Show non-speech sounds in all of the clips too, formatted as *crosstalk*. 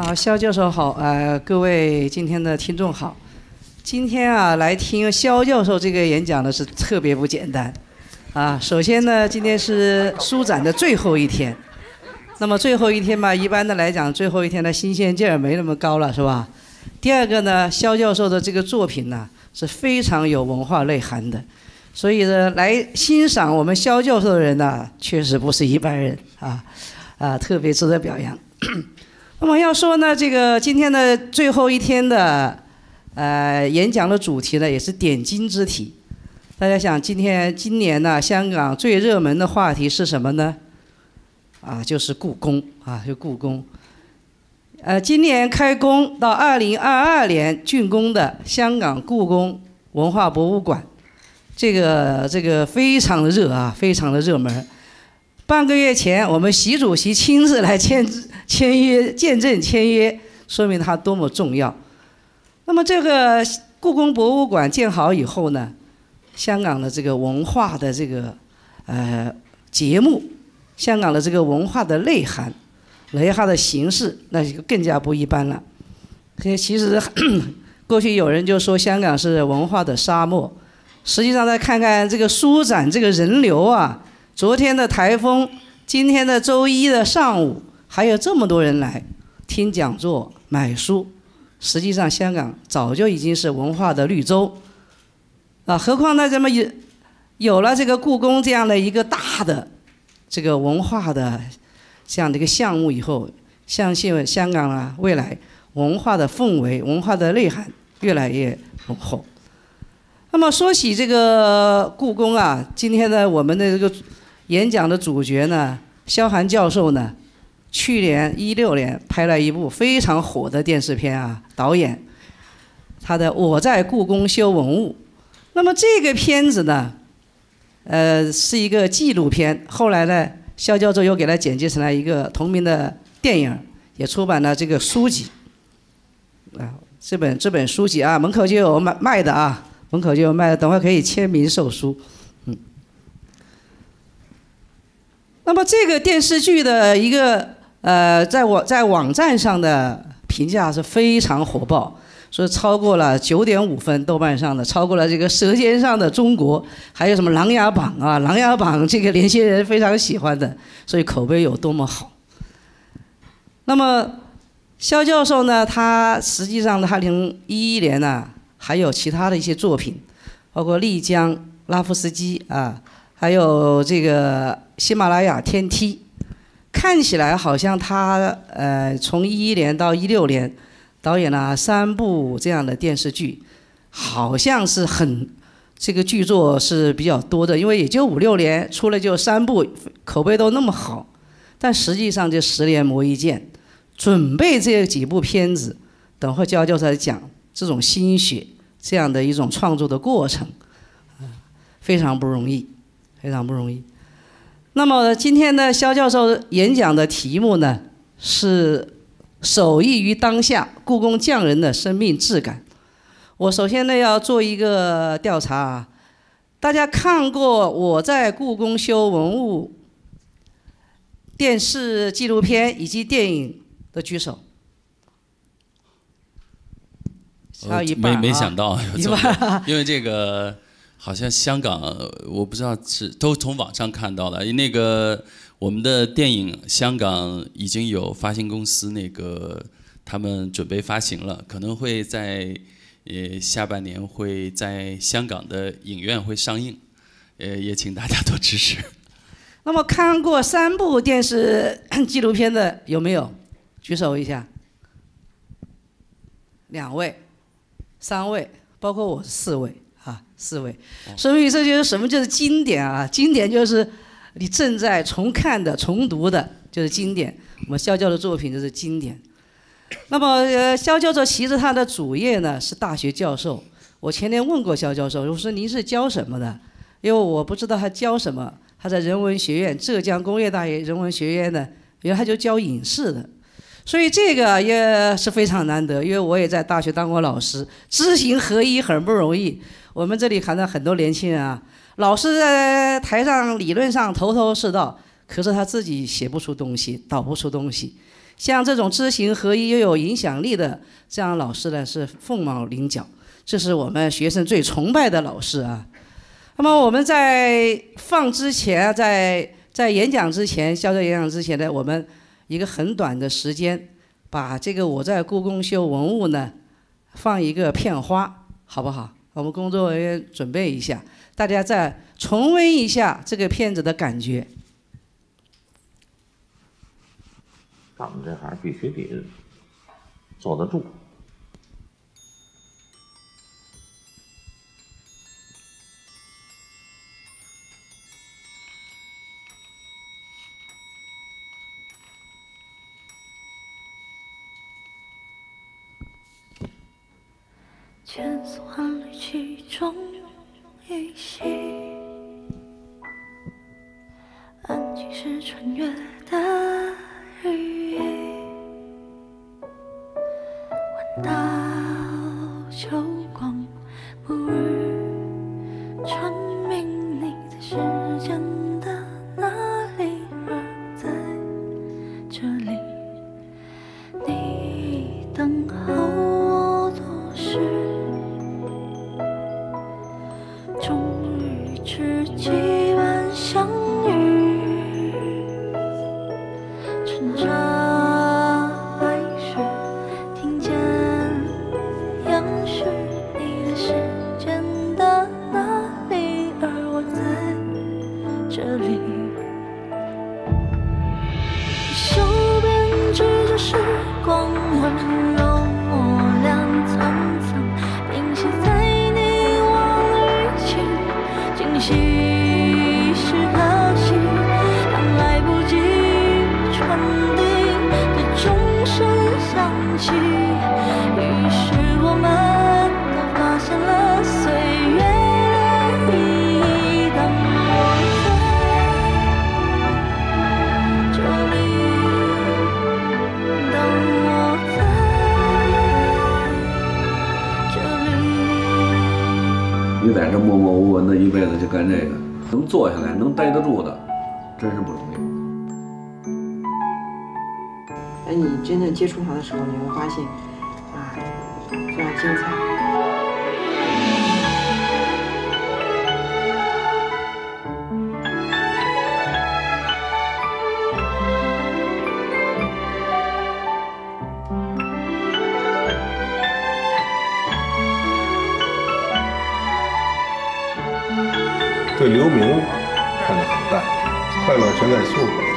啊，肖教授好，呃，各位今天的听众好，今天啊来听肖教授这个演讲呢是特别不简单，啊，首先呢，今天是书展的最后一天，那么最后一天嘛，一般的来讲，最后一天的新鲜劲儿没那么高了，是吧？第二个呢，肖教授的这个作品呢是非常有文化内涵的，所以呢，来欣赏我们肖教授的人呢，确实不是一般人啊，啊，特别值得表扬。那么要说呢，这个今天的最后一天的呃演讲的主题呢，也是点睛之笔。大家想，今天今年呢，香港最热门的话题是什么呢？啊，就是故宫啊，就故宫。呃，今年开工到二零二二年竣工的香港故宫文化博物馆，这个这个非常的热啊，非常的热门。半个月前，我们习主席亲自来签字。签约见证签约，说明它多么重要。那么这个故宫博物馆建好以后呢，香港的这个文化的这个呃节目，香港的这个文化的内涵、内涵的形式那就更加不一般了。所以其实 *coughs* 过去有人就说香港是文化的沙漠，实际上再看看这个书展，这个人流啊，昨天的台风，今天的周一的上午。还有这么多人来听讲座、买书，实际上香港早就已经是文化的绿洲啊！何况呢，咱们有有了这个故宫这样的一个大的这个文化的这样的一个项目以后，相信香港啊，未来文化的氛围、文化的内涵越来越浓厚。那么说起这个故宫啊，今天呢，我们的这个演讲的主角呢，萧寒教授呢。去年一六年拍了一部非常火的电视片啊，导演他的《我在故宫修文物》。那么这个片子呢，呃，是一个纪录片。后来呢，肖教授又给它剪辑成了一个同名的电影，也出版了这个书籍。啊，这本这本书籍啊，门口就有卖卖的啊，门口就有卖的，等会可以签名售书。嗯。那么这个电视剧的一个。呃，在网在网站上的评价是非常火爆，说超过了九点五分。豆瓣上的超过了这个《舌尖上的中国》，还有什么《琅琊榜》啊，《琅琊榜》这个年轻人非常喜欢的，所以口碑有多么好。那么肖教授呢？他实际上他零一一年呢，还有其他的一些作品，包括《丽江》、《拉夫斯基》啊，还有这个《喜马拉雅天梯》。看起来好像他呃，从一一年到一六年，导演了三部这样的电视剧，好像是很这个剧作是比较多的，因为也就五六年出来就三部，口碑都那么好，但实际上这十年磨一剑，准备这几部片子，等会焦教授来讲这种心血这样的一种创作的过程，啊，非常不容易，非常不容易。那么今天的肖教授演讲的题目呢是“手艺于当下：故宫匠人的生命质感”。我首先呢要做一个调查，大家看过我在故宫修文物电视纪录片以及电影的举手。没没想到，*laughs* 一因为这个。好像香港，我不知道是都从网上看到的。那个我们的电影，香港已经有发行公司那个他们准备发行了，可能会在呃下半年会在香港的影院会上映，呃也请大家多支持。*laughs* 那么看过三部电视纪录片的有没有？举手一下，两位，三位，包括我四位。四位，所以这就是什么就是经典啊！经典就是你正在重看的、重读的，就是经典。我们肖教授作品就是经典。那么，呃，肖教授其实他的主业呢是大学教授。我前天问过肖教授，我说：“您是教什么的？”因为我不知道他教什么。他在人文学院，浙江工业大学人文学院的，原来他就教影视的。所以这个也是非常难得，因为我也在大学当过老师，知行合一很不容易。我们这里看到很多年轻人啊，老师在台上理论上头头是道，可是他自己写不出东西，导不出东西。像这种知行合一又有影响力的这样老师呢，是凤毛麟角。这是我们学生最崇拜的老师啊。那么我们在放之前，在在演讲之前，肖长演讲之前呢，我们一个很短的时间，把这个我在故宫修文物呢，放一个片花，好不好？我们工作人员准备一下，大家再重温一下这个片子的感觉。们这行必须得坐得住。千丝万缕，其中一心。安静是穿越的羽翼，闻到。干这个，能坐下来能待得住的，真是不容易。哎，你真的接触他的时候，你会发现，啊，非常精彩。对刘明看得很淡，快乐全在速度。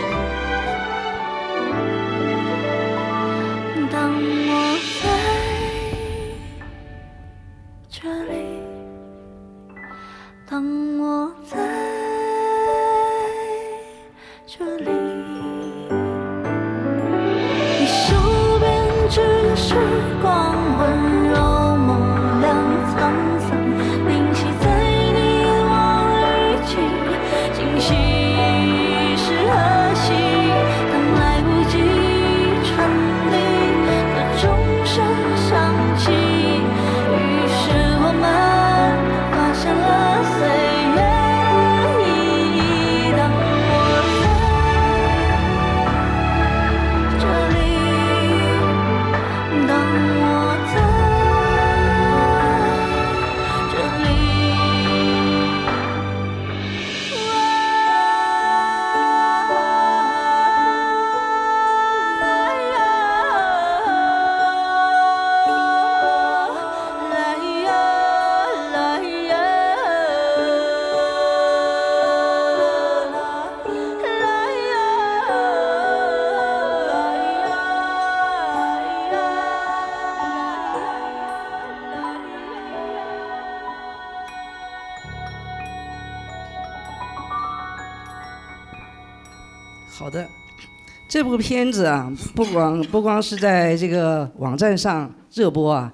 这部片子啊，不光不光是在这个网站上热播啊，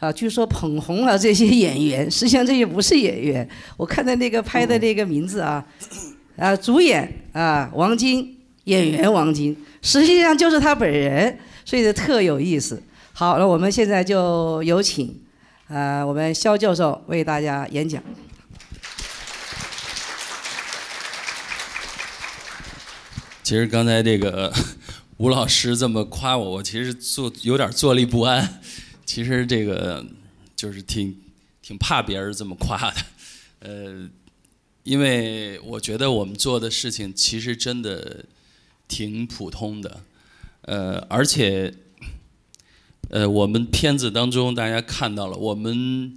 啊，据说捧红了这些演员，实际上这些不是演员。我看的那个拍的那个名字啊，啊，主演啊王晶，演员王晶，实际上就是他本人，所以特有意思。好了，我们现在就有请，啊，我们肖教授为大家演讲。其实刚才这个 *laughs* 吴老师这么夸我，我其实坐有点坐立不安。*laughs* 其实这个就是挺挺怕别人这么夸的，呃，因为我觉得我们做的事情其实真的挺普通的，呃，而且呃，我们片子当中大家看到了，我们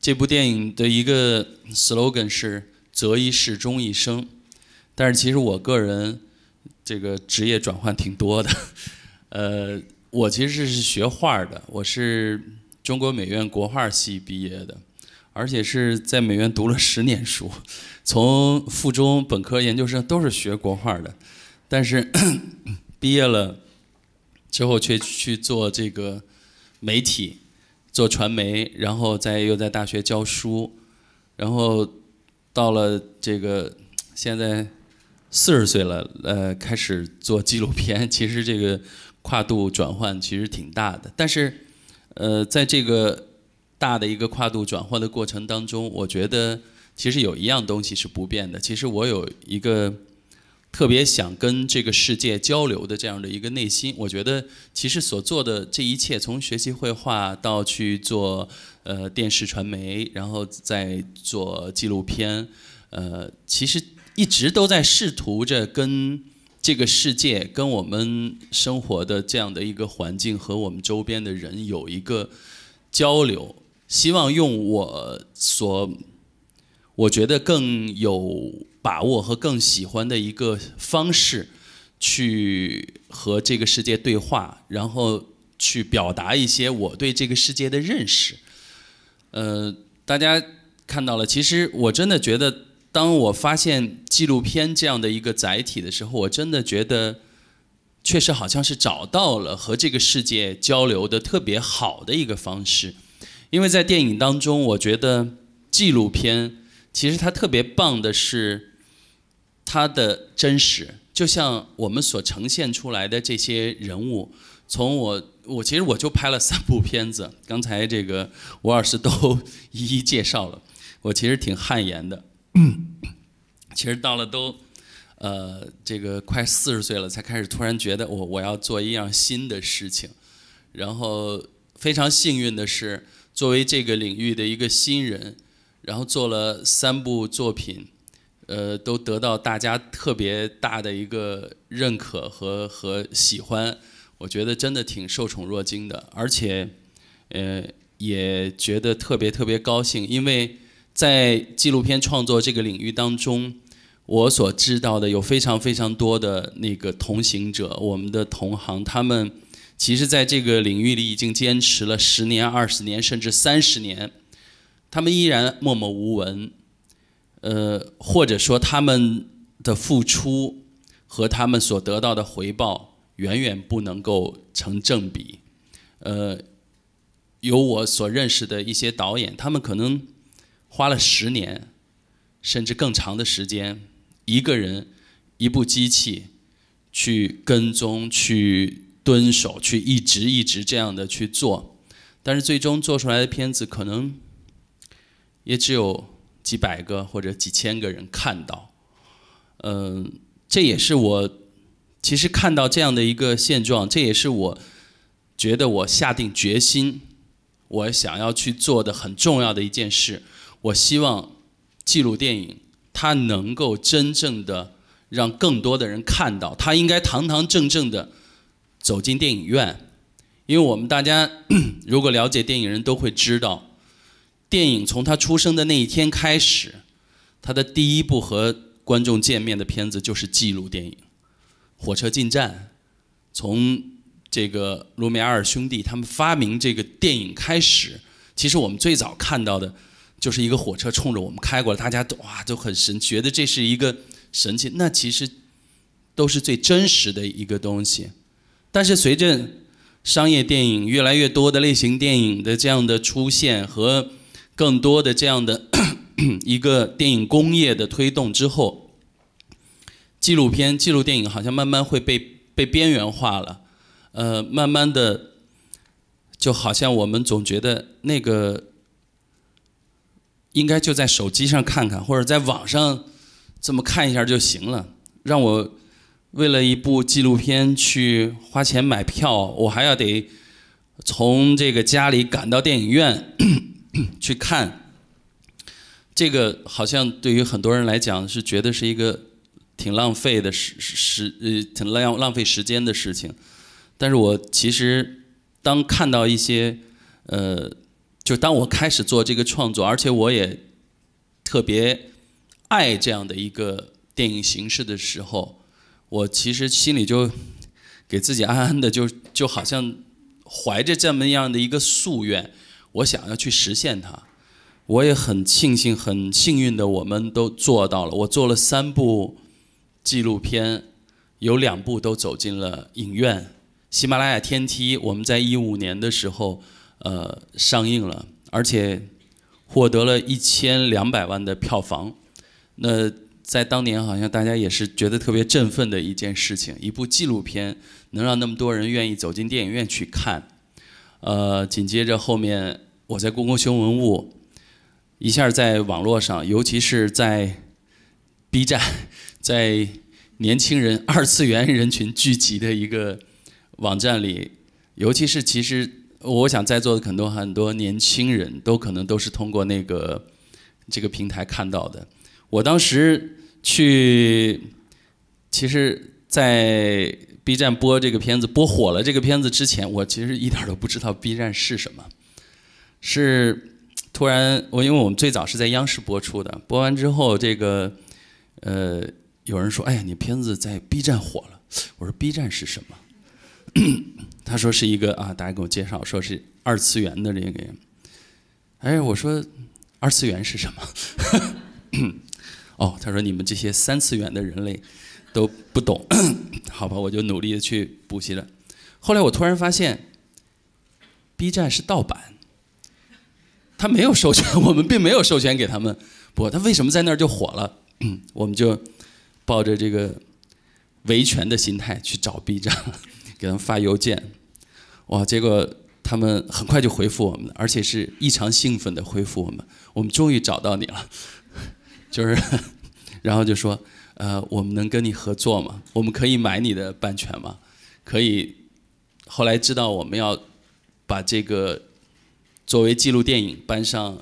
这部电影的一个 slogan 是“择一事终一生”，但是其实我个人。这个职业转换挺多的，*laughs* 呃，我其实是学画的，我是中国美院国画系毕业的，而且是在美院读了十年书，从附中本科研究生都是学国画的，但是 *coughs* 毕业了之后却去做这个媒体，做传媒，然后再又在大学教书，然后到了这个现在。四十岁了，呃，开始做纪录片，其实这个跨度转换其实挺大的。但是，呃，在这个大的一个跨度转换的过程当中，我觉得其实有一样东西是不变的。其实我有一个特别想跟这个世界交流的这样的一个内心。我觉得其实所做的这一切，从学习绘画到去做呃电视传媒，然后再做纪录片，呃，其实。一直都在试图着跟这个世界、跟我们生活的这样的一个环境和我们周边的人有一个交流，希望用我所我觉得更有把握和更喜欢的一个方式去和这个世界对话，然后去表达一些我对这个世界的认识。呃，大家看到了，其实我真的觉得。当我发现纪录片这样的一个载体的时候，我真的觉得，确实好像是找到了和这个世界交流的特别好的一个方式。因为在电影当中，我觉得纪录片其实它特别棒的是，它的真实。就像我们所呈现出来的这些人物，从我我其实我就拍了三部片子，刚才这个吴老师都 *laughs* 一一介绍了，我其实挺汗颜的。*coughs* 其实到了都，呃，这个快四十岁了，才开始突然觉得我我要做一样新的事情。然后非常幸运的是，作为这个领域的一个新人，然后做了三部作品，呃，都得到大家特别大的一个认可和和喜欢。我觉得真的挺受宠若惊的，而且呃也觉得特别特别高兴，因为。在纪录片创作这个领域当中，我所知道的有非常非常多的那个同行者，我们的同行，他们其实在这个领域里已经坚持了十年、二十年，甚至三十年，他们依然默默无闻，呃，或者说他们的付出和他们所得到的回报远远不能够成正比，呃，有我所认识的一些导演，他们可能。花了十年，甚至更长的时间，一个人，一部机器，去跟踪、去蹲守、去一直一直这样的去做，但是最终做出来的片子可能也只有几百个或者几千个人看到。嗯，这也是我其实看到这样的一个现状，这也是我觉得我下定决心，我想要去做的很重要的一件事。我希望记录电影，它能够真正的让更多的人看到，它应该堂堂正正的走进电影院，因为我们大家 *clears throat* 如果了解电影，人都会知道，电影从它出生的那一天开始，它的第一部和观众见面的片子就是记录电影，《火车进站》，从这个卢米埃尔兄弟他们发明这个电影开始，其实我们最早看到的。就是一个火车冲着我们开过来，大家都哇都很神，觉得这是一个神奇。那其实都是最真实的一个东西。但是随着商业电影越来越多的类型电影的这样的出现和更多的这样的 *clears throat* 一个电影工业的推动之后，纪录片、纪录电影好像慢慢会被被边缘化了。呃，慢慢的就好像我们总觉得那个。应该就在手机上看看，或者在网上这么看一下就行了。让我为了一部纪录片去花钱买票，我还要得从这个家里赶到电影院 *coughs* 去看。这个好像对于很多人来讲是觉得是一个挺浪费的时时呃挺浪浪费时间的事情。但是我其实当看到一些呃。就当我开始做这个创作，而且我也特别爱这样的一个电影形式的时候，我其实心里就给自己暗暗的就就好像怀着这么样的一个夙愿，我想要去实现它。我也很庆幸、很幸运的，我们都做到了。我做了三部纪录片，有两部都走进了影院，《喜马拉雅天梯》我们在一五年的时候。呃，上映了，而且获得了一千两百万的票房。那在当年，好像大家也是觉得特别振奋的一件事情。一部纪录片能让那么多人愿意走进电影院去看，呃，紧接着后面，我在故宫修文物，一下在网络上，尤其是在 B 站，在年轻人二次元人群聚集的一个网站里，尤其是其实。我想在座的很多很多年轻人，都可能都是通过那个这个平台看到的。我当时去，其实在 B 站播这个片子，播火了这个片子之前，我其实一点儿都不知道 B 站是什么。是突然我，因为我们最早是在央视播出的，播完之后，这个呃有人说：“哎呀，你片子在 B 站火了。”我说：“B 站是什么？” *clears throat* 他说是一个啊，大家给我介绍说是二次元的这个，哎，我说二次元是什么？*coughs* 哦，他说你们这些三次元的人类都不懂，*coughs* 好吧，我就努力的去补习了。后来我突然发现，B 站是盗版，他没有授权，我们并没有授权给他们。不，他为什么在那儿就火了？*coughs* 我们就抱着这个维权的心态去找 B 站，给他们发邮件。哇！结果他们很快就回复我们，而且是异常兴奋的回复我们。我们终于找到你了，*laughs* 就是，然后就说，呃，我们能跟你合作吗？我们可以买你的版权吗？可以。后来知道我们要把这个作为记录电影搬上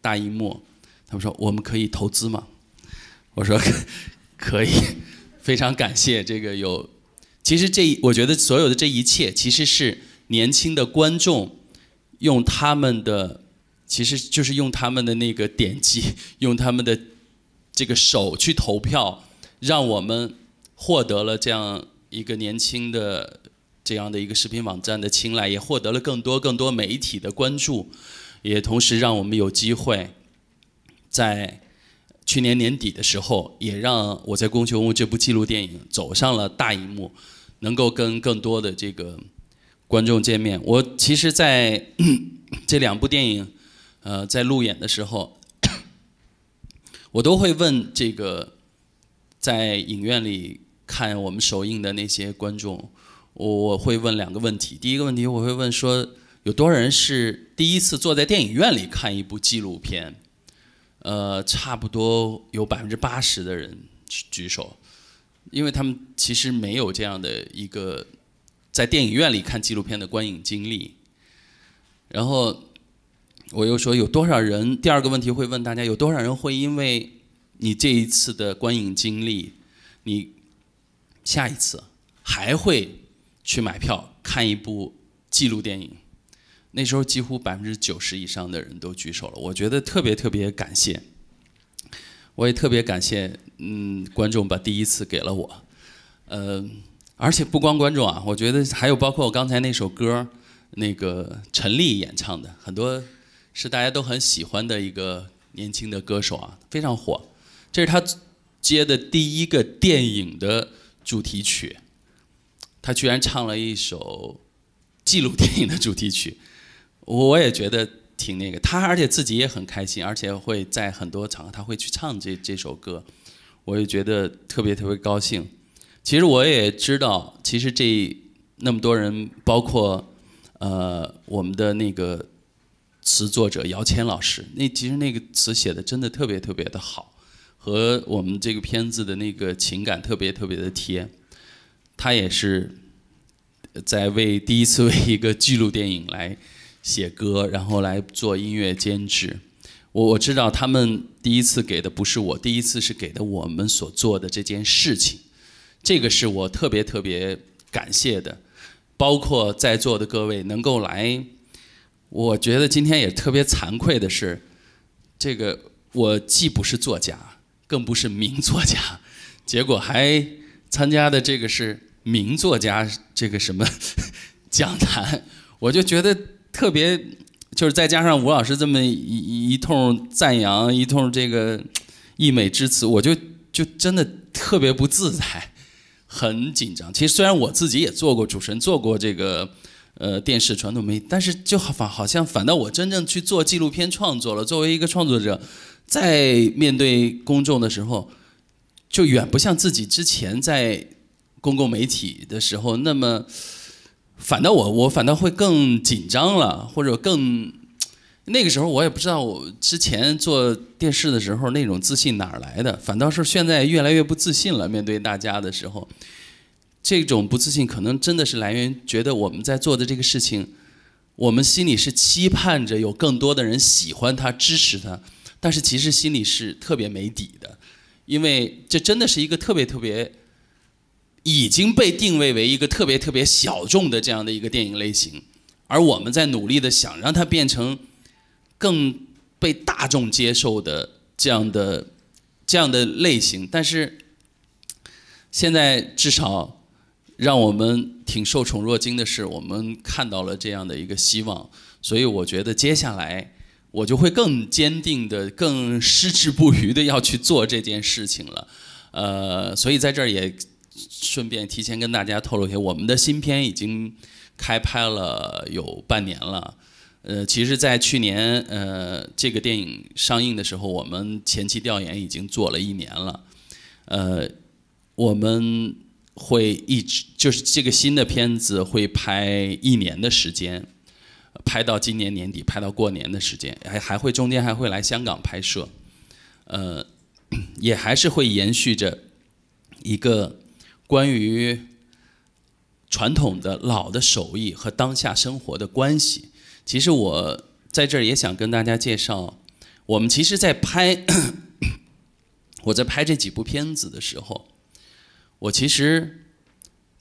大荧幕，他们说我们可以投资吗？我说可以，非常感谢这个有。其实这我觉得所有的这一切其实是。年轻的观众用他们的，其实就是用他们的那个点击，*laughs* 用他们的这个手去投票，让我们获得了这样一个年轻的这样的一个视频网站的青睐，也获得了更多更多媒体的关注，也同时让我们有机会在去年年底的时候，也让我在《功屋这部纪录电影走上了大荧幕，能够跟更多的这个。观众见面，我其实在 *clears throat* 这两部电影，呃，在路演的时候，*coughs* 我都会问这个在影院里看我们首映的那些观众，我我会问两个问题。第一个问题我会问说，有多少人是第一次坐在电影院里看一部纪录片？呃，差不多有百分之八十的人举手，因为他们其实没有这样的一个。在电影院里看纪录片的观影经历，然后我又说有多少人？第二个问题会问大家，有多少人会因为你这一次的观影经历，你下一次还会去买票看一部纪录电影？那时候几乎百分之九十以上的人都举手了，我觉得特别特别感谢，我也特别感谢，嗯，观众把第一次给了我，嗯。而且不光观众啊，我觉得还有包括我刚才那首歌，那个陈丽演唱的，很多是大家都很喜欢的一个年轻的歌手啊，非常火。这是他接的第一个电影的主题曲，他居然唱了一首记录电影的主题曲，*laughs* 我也觉得挺那个。他而且自己也很开心，而且会在很多场合他会去唱这这首歌，我也觉得特别特别高兴。其实我也知道，其实这那么多人，包括呃我们的那个词作者姚谦老师，那其实那个词写的真的特别特别的好，和我们这个片子的那个情感特别特别的贴。他也是在为第一次为一个纪录电影来写歌，然后来做音乐监制。我我知道他们第一次给的不是我，第一次是给的我们所做的这件事情。这个是我特别特别感谢的，包括在座的各位能够来。我觉得今天也特别惭愧的是，这个我既不是作家，更不是名作家，*laughs* 结果还参加的这个是名作家这个什么 *laughs* 讲坛，我就觉得特别，就是再加上吴老师这么一一通赞扬，一通这个溢美之词，我就就真的特别不自在。很紧张。其实虽然我自己也做过主持人，做过这个，呃，电视传统媒体，但是就好反好像反倒我真正去做纪录片创作了。作为一个创作者，在面对公众的时候，就远不像自己之前在公共媒体的时候那么，反倒我我反倒会更紧张了，或者更。那个时候我也不知道，我之前做电视的时候那种自信哪来的，反倒是现在越来越不自信了。面对大家的时候，这种不自信可能真的是来源觉得我们在做的这个事情，我们心里是期盼着有更多的人喜欢它、支持它，但是其实心里是特别没底的，因为这真的是一个特别特别已经被定位为一个特别特别小众的这样的一个电影类型，而我们在努力的想让它变成。更被大众接受的这样的这样的类型，但是现在至少让我们挺受宠若惊的是，我们看到了这样的一个希望。所以我觉得接下来我就会更坚定的、更矢志不渝的要去做这件事情了。呃，所以在这儿也顺便提前跟大家透露一下，我们的新片已经开拍了有半年了。呃，其实，在去年，呃，这个电影上映的时候，我们前期调研已经做了一年了。呃，我们会一直就是这个新的片子会拍一年的时间，拍到今年年底，拍到过年的时间，还还会中间还会来香港拍摄。呃，也还是会延续着一个关于传统的老的手艺和当下生活的关系。其实我在这儿也想跟大家介绍，我们其实在拍，*clears throat* 我在拍这几部片子的时候，我其实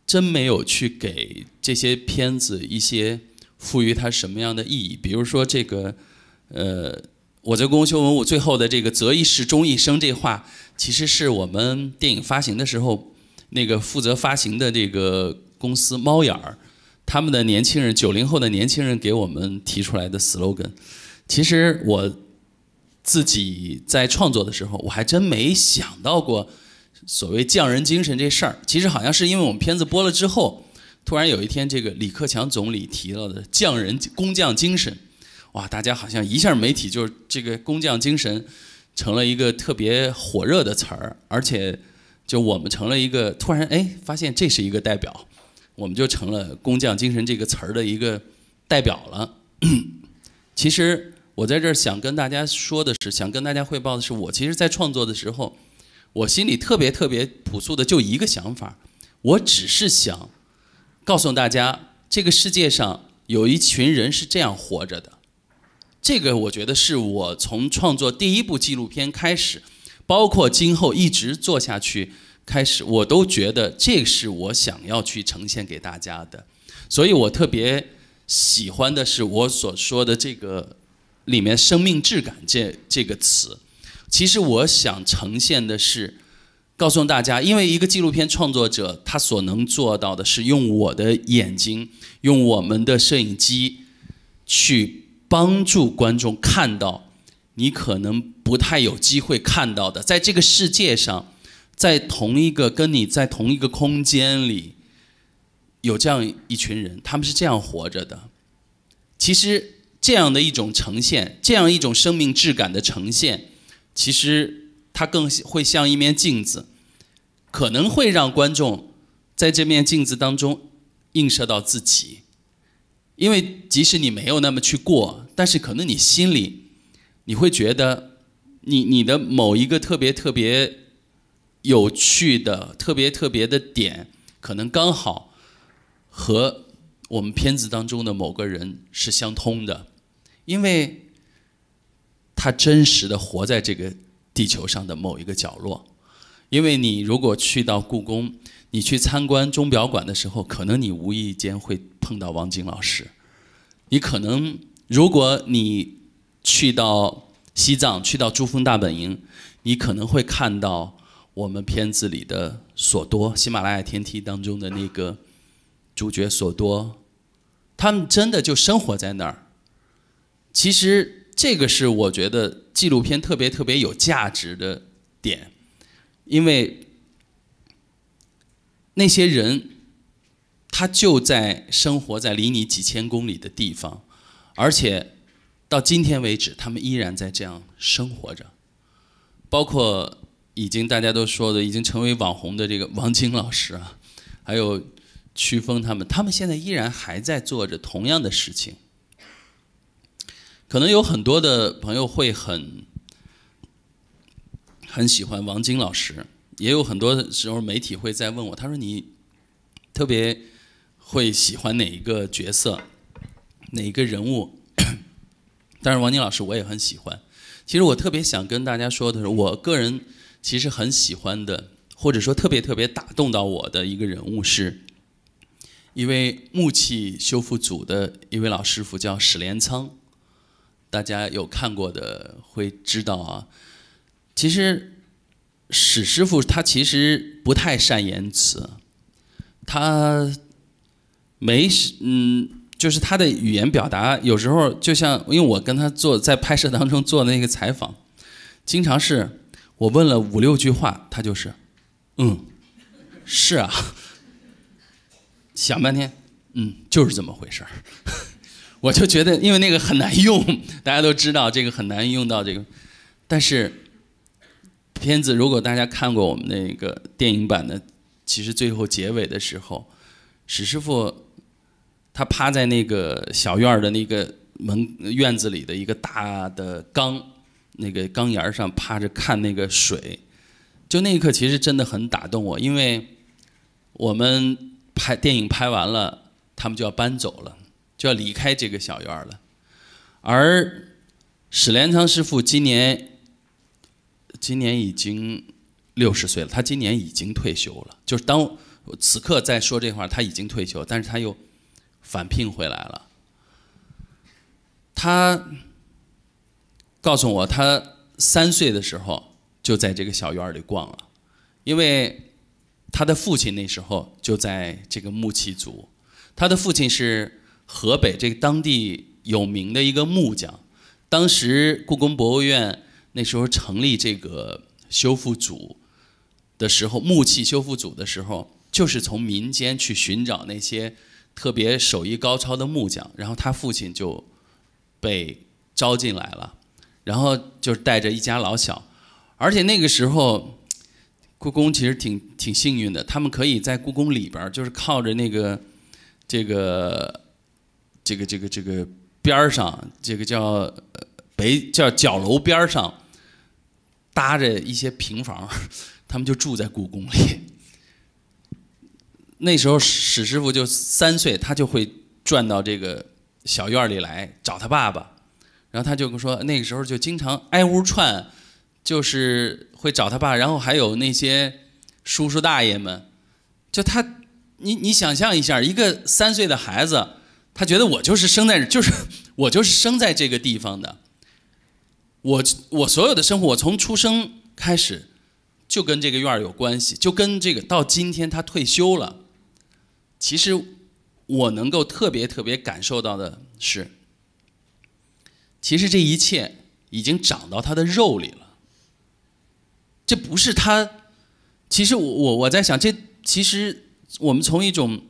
真没有去给这些片子一些赋予它什么样的意义。比如说这个，呃，我在故宫修文物最后的这个“择一事终一生”这话，其实是我们电影发行的时候那个负责发行的这个公司猫眼儿。他们的年轻人，九零后的年轻人给我们提出来的 slogan，其实我自己在创作的时候，我还真没想到过所谓匠人精神这事儿。其实好像是因为我们片子播了之后，突然有一天，这个李克强总理提到的匠人、工匠精神，哇，大家好像一下媒体就是这个工匠精神成了一个特别火热的词儿，而且就我们成了一个突然哎，发现这是一个代表。我们就成了工匠精神这个词儿的一个代表了。其实我在这儿想跟大家说的是，想跟大家汇报的是，我其实在创作的时候，我心里特别特别朴素的就一个想法，我只是想告诉大家，这个世界上有一群人是这样活着的。这个我觉得是我从创作第一部纪录片开始，包括今后一直做下去。开始，我都觉得这是我想要去呈现给大家的，所以我特别喜欢的是我所说的这个里面“生命质感”这这个词。其实我想呈现的是，告诉大家，因为一个纪录片创作者，他所能做到的是用我的眼睛，用我们的摄影机，去帮助观众看到你可能不太有机会看到的，在这个世界上。在同一个跟你在同一个空间里，有这样一群人，他们是这样活着的。其实这样的一种呈现，这样一种生命质感的呈现，其实它更会像一面镜子，可能会让观众在这面镜子当中映射到自己。因为即使你没有那么去过，但是可能你心里你会觉得你你的某一个特别特别。有趣的特别特别的点，可能刚好和我们片子当中的某个人是相通的，因为他真实的活在这个地球上的某一个角落。因为你如果去到故宫，你去参观钟表馆的时候，可能你无意间会碰到王晶老师。你可能如果你去到西藏，去到珠峰大本营，你可能会看到。我们片子里的索多，喜马拉雅天梯当中的那个主角索多，他们真的就生活在那儿。其实这个是我觉得纪录片特别特别有价值的点，因为那些人他就在生活在离你几千公里的地方，而且到今天为止，他们依然在这样生活着，包括。已经大家都说的已经成为网红的这个王晶老师啊，还有曲峰他们，他们现在依然还在做着同样的事情。可能有很多的朋友会很很喜欢王晶老师，也有很多时候媒体会在问我，他说你特别会喜欢哪一个角色，哪一个人物？*clears throat* 当然，王晶老师我也很喜欢。其实我特别想跟大家说的是，我个人。其实很喜欢的，或者说特别特别打动到我的一个人物，是一位木器修复组的一位老师傅，叫史连仓。大家有看过的会知道啊。其实史师傅他其实不太善言辞，他没嗯，就是他的语言表达有时候就像，因为我跟他做在拍摄当中做那个采访，经常是。我问了五六句话，他就是，嗯，是啊，想半天，嗯，就是这么回事儿。*laughs* 我就觉得，因为那个很难用，大家都知道这个很难用到这个。但是，片子如果大家看过我们那个电影版的，其实最后结尾的时候，史师傅他趴在那个小院儿的那个门院子里的一个大的缸。那个缸沿上趴着看那个水，就那一刻其实真的很打动我，因为我们拍电影拍完了，他们就要搬走了，就要离开这个小院了。而史连昌师傅今年今年已经六十岁了，他今年已经退休了。就是当此刻在说这话，他已经退休，但是他又返聘回来了。他。告诉我，他三岁的时候就在这个小院里逛了，因为他的父亲那时候就在这个木器组。他的父亲是河北这个当地有名的一个木匠。当时故宫博物院那时候成立这个修复组的时候，木器修复组的时候，就是从民间去寻找那些特别手艺高超的木匠，然后他父亲就被招进来了。然后就是带着一家老小，而且那个时候，故宫其实挺挺幸运的，他们可以在故宫里边儿，就是靠着那个，这个，这个，这个，这个边儿上，这个叫北叫角楼边儿上，搭着一些平房，*laughs* 他们就住在故宫里。那时候史师傅就三岁，他就会转到这个小院里来找他爸爸。然后他就说，那个时候就经常挨屋串，就是会找他爸，然后还有那些叔叔大爷们，就他，你你想象一下，一个三岁的孩子，他觉得我就是生在，就是我就是生在这个地方的，我我所有的生活，我从出生开始就跟这个院儿有关系，就跟这个到今天他退休了，其实我能够特别特别感受到的是。其实这一切已经长到他的肉里了。这不是他，其实我我我在想，这其实我们从一种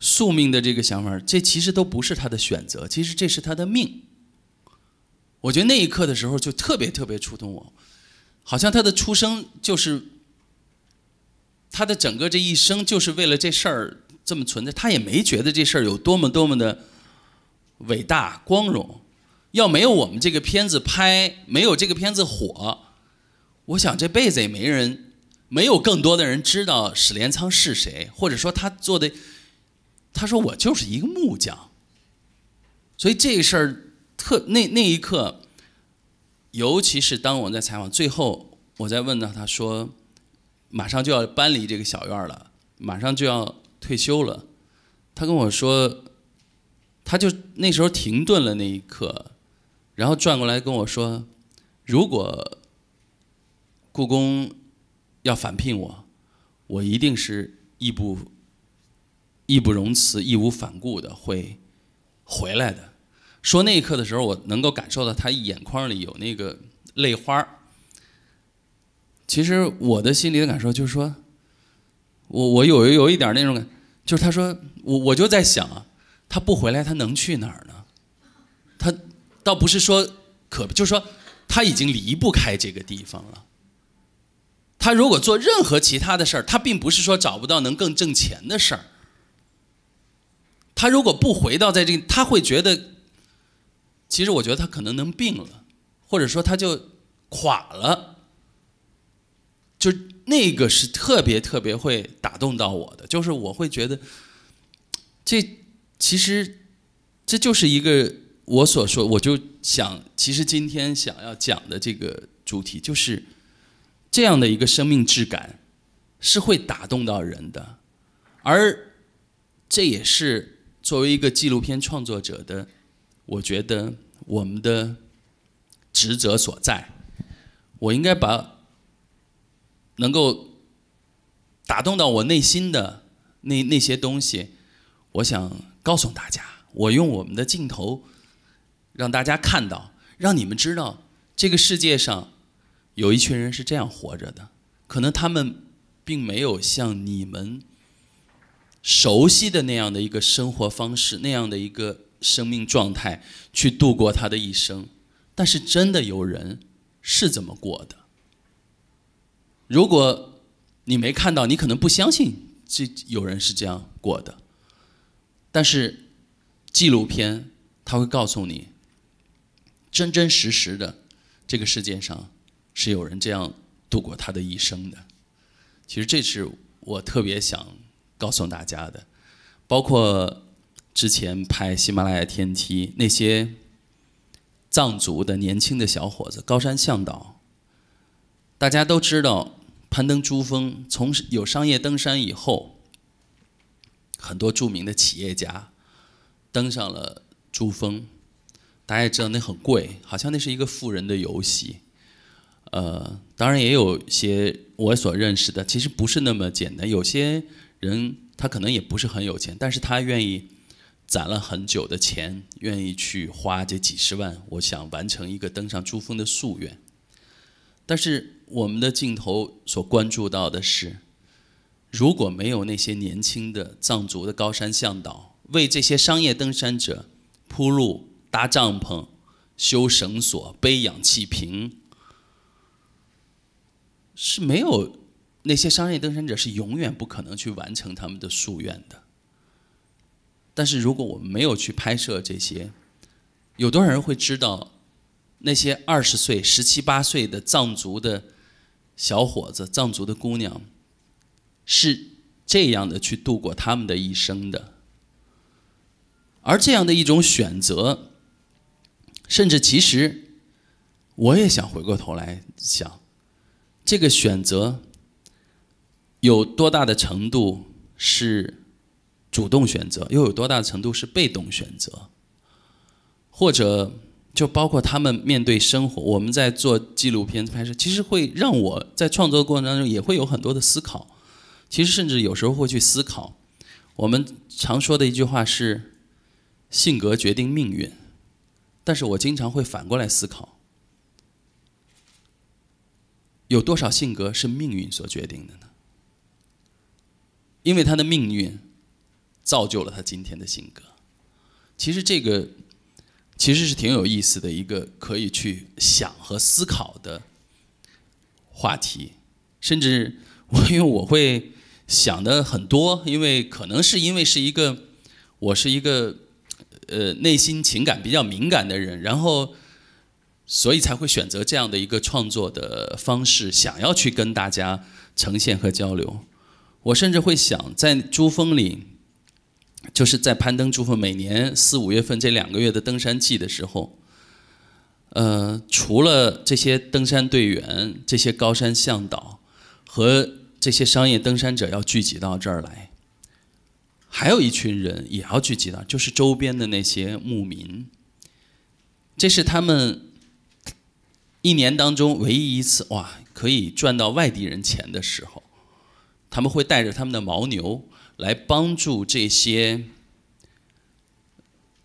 宿命的这个想法，这其实都不是他的选择，其实这是他的命。我觉得那一刻的时候就特别特别触动我，好像他的出生就是他的整个这一生就是为了这事儿这么存在，他也没觉得这事儿有多么多么的伟大光荣。要没有我们这个片子拍，没有这个片子火，我想这辈子也没人，没有更多的人知道史连仓是谁，或者说他做的。他说我就是一个木匠，所以这事儿特那那一刻，尤其是当我在采访最后，我在问到他说，马上就要搬离这个小院了，马上就要退休了，他跟我说，他就那时候停顿了那一刻。然后转过来跟我说：“如果故宫要返聘我，我一定是义不义不容辞、义无反顾的会回来的。”说那一刻的时候，我能够感受到他眼眶里有那个泪花其实我的心里的感受就是说，我我有有一点那种感，就是他说我我就在想啊，他不回来，他能去哪儿呢？倒不是说可，就是说他已经离不开这个地方了。他如果做任何其他的事儿，他并不是说找不到能更挣钱的事儿。他如果不回到在这，他会觉得，其实我觉得他可能能病了，或者说他就垮了。就那个是特别特别会打动到我的，就是我会觉得，这其实这就是一个。我所说，我就想，其实今天想要讲的这个主题，就是这样的一个生命质感，是会打动到人的，而这也是作为一个纪录片创作者的，我觉得我们的职责所在。我应该把能够打动到我内心的那那些东西，我想告诉大家，我用我们的镜头。让大家看到，让你们知道，这个世界上有一群人是这样活着的。可能他们并没有像你们熟悉的那样的一个生活方式、那样的一个生命状态去度过他的一生，但是真的有人是这么过的。如果你没看到，你可能不相信这有人是这样过的。但是纪录片它会告诉你。真真实实的，这个世界上是有人这样度过他的一生的。其实这是我特别想告诉大家的，包括之前拍《喜马拉雅天梯》那些藏族的年轻的小伙子、高山向导。大家都知道，攀登珠峰，从有商业登山以后，很多著名的企业家登上了珠峰。大家也知道那很贵，好像那是一个富人的游戏。呃，当然也有些我所认识的，其实不是那么简单。有些人他可能也不是很有钱，但是他愿意攒了很久的钱，愿意去花这几十万，我想完成一个登上珠峰的夙愿。但是我们的镜头所关注到的是，如果没有那些年轻的藏族的高山向导为这些商业登山者铺路。搭帐篷、修绳索、背氧气瓶，是没有那些商业登山者是永远不可能去完成他们的夙愿的。但是如果我们没有去拍摄这些，有多少人会知道那些二十岁、十七八岁的藏族的小伙子、藏族的姑娘是这样的去度过他们的一生的？而这样的一种选择。甚至其实，我也想回过头来想，这个选择有多大的程度是主动选择，又有多大的程度是被动选择，或者就包括他们面对生活，我们在做纪录片拍摄，其实会让我在创作过程当中也会有很多的思考。其实甚至有时候会去思考，我们常说的一句话是：性格决定命运。但是我经常会反过来思考，有多少性格是命运所决定的呢？因为他的命运造就了他今天的性格。其实这个其实是挺有意思的一个可以去想和思考的话题，甚至我因为我会想的很多，因为可能是因为是一个我是一个。呃，内心情感比较敏感的人，然后，所以才会选择这样的一个创作的方式，想要去跟大家呈现和交流。我甚至会想，在珠峰里，就是在攀登珠峰，每年四五月份这两个月的登山季的时候，呃，除了这些登山队员、这些高山向导和这些商业登山者要聚集到这儿来。还有一群人也要聚集的，就是周边的那些牧民。这是他们一年当中唯一一次哇可以赚到外地人钱的时候，他们会带着他们的牦牛来帮助这些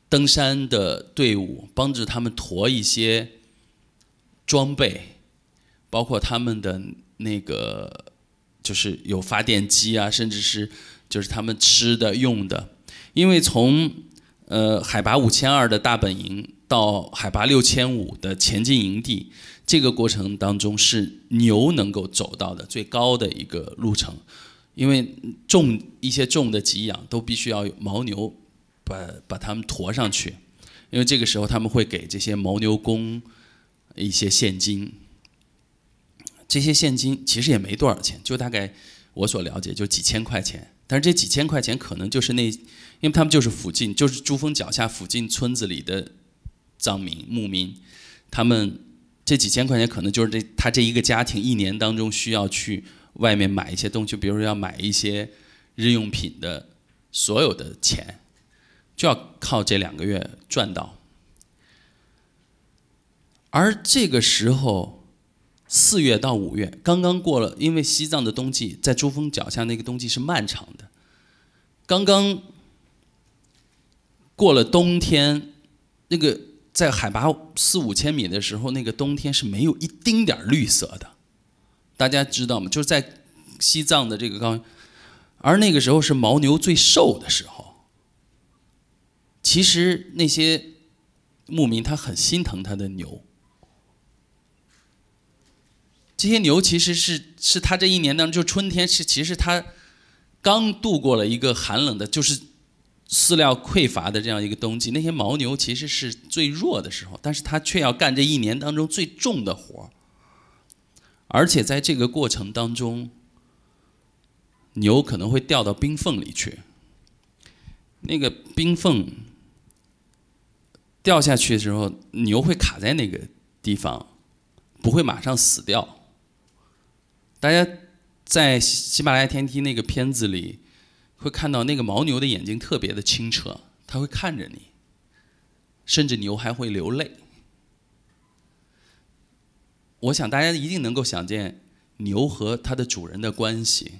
登山的队伍，帮助他们驮一些装备，包括他们的那个就是有发电机啊，甚至是。就是他们吃的用的，因为从呃海拔五千二的大本营到海拔六千五的前进营地，这个过程当中是牛能够走到的最高的一个路程，因为重一些重的给养都必须要有牦牛把把它们驮上去，因为这个时候他们会给这些牦牛工一些现金，这些现金其实也没多少钱，就大概我所了解就几千块钱。但是这几千块钱可能就是那，因为他们就是附近，就是珠峰脚下附近村子里的藏民、牧民，他们这几千块钱可能就是这他这一个家庭一年当中需要去外面买一些东西，比如说要买一些日用品的所有的钱，就要靠这两个月赚到，而这个时候。四月到五月刚刚过了，因为西藏的冬季在珠峰脚下那个冬季是漫长的。刚刚过了冬天，那个在海拔四五千米的时候，那个冬天是没有一丁点绿色的。大家知道吗？就是在西藏的这个高原，而那个时候是牦牛最瘦的时候。其实那些牧民他很心疼他的牛。这些牛其实是是他这一年当中，就春天是其实他刚度过了一个寒冷的，就是饲料匮乏的这样一个冬季。那些牦牛其实是最弱的时候，但是他却要干这一年当中最重的活而且在这个过程当中，牛可能会掉到冰缝里去。那个冰缝掉下去的时候，牛会卡在那个地方，不会马上死掉。大家在喜马拉雅天梯那个片子里会看到，那个牦牛的眼睛特别的清澈，它会看着你，甚至牛还会流泪。我想大家一定能够想见牛和它的主人的关系。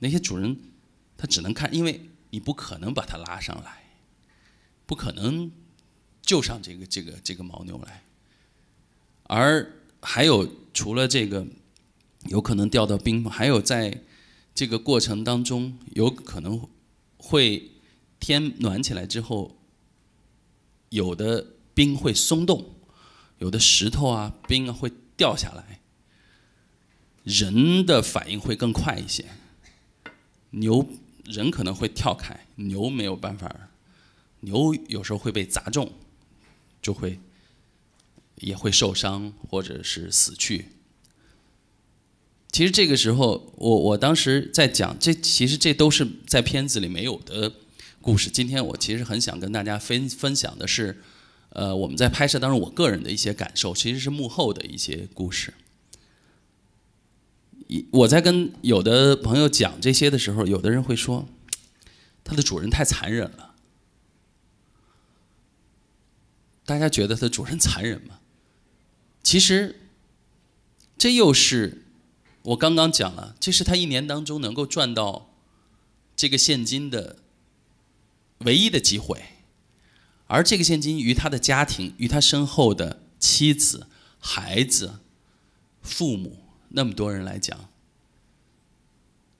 那些主人，他只能看，因为你不可能把它拉上来，不可能救上这个这个这个牦牛来。而还有除了这个。有可能掉到冰，还有在这个过程当中，有可能会天暖起来之后，有的冰会松动，有的石头啊、冰啊会掉下来。人的反应会更快一些，牛人可能会跳开，牛没有办法，牛有时候会被砸中，就会也会受伤或者是死去。其实这个时候，我我当时在讲，这其实这都是在片子里没有的故事。今天我其实很想跟大家分分享的是，呃，我们在拍摄当中我个人的一些感受，其实是幕后的一些故事。一，我在跟有的朋友讲这些的时候，有的人会说，它的主人太残忍了。大家觉得它主人残忍吗？其实，这又是。我刚刚讲了，这是他一年当中能够赚到这个现金的唯一的机会，而这个现金与他的家庭、与他身后的妻子、孩子、父母那么多人来讲，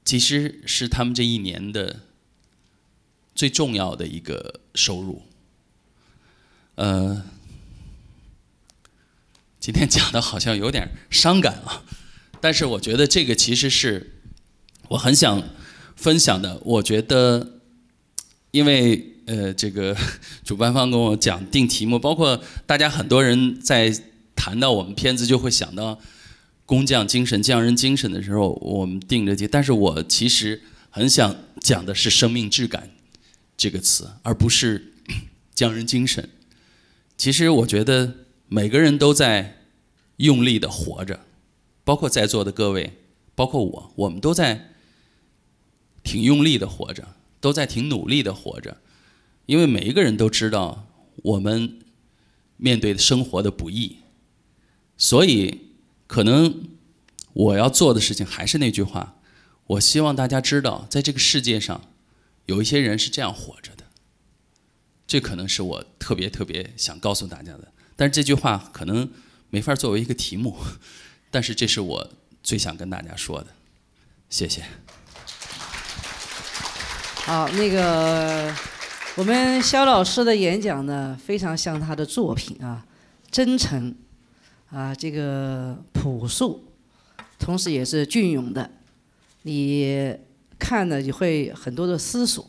其实是他们这一年的最重要的一个收入。呃，今天讲的好像有点伤感啊。但是我觉得这个其实是我很想分享的。我觉得，因为呃，这个 *laughs* 主办方跟我讲定题目，包括大家很多人在谈到我们片子就会想到工匠精神、匠人精神的时候，我们定的题。但是我其实很想讲的是“生命质感”这个词，而不是 *coughs* 匠人精神。其实我觉得每个人都在用力的活着。包括在座的各位，包括我，我们都在挺用力的活着，都在挺努力的活着，因为每一个人都知道我们面对生活的不易，所以可能我要做的事情还是那句话：，我希望大家知道，在这个世界上，有一些人是这样活着的。这可能是我特别特别想告诉大家的，但是这句话可能没法作为一个题目。但是这是我最想跟大家说的，谢谢。好，那个我们肖老师的演讲呢，非常像他的作品啊，真诚啊，这个朴素，同时也是隽永的。你看呢，你会很多的思索。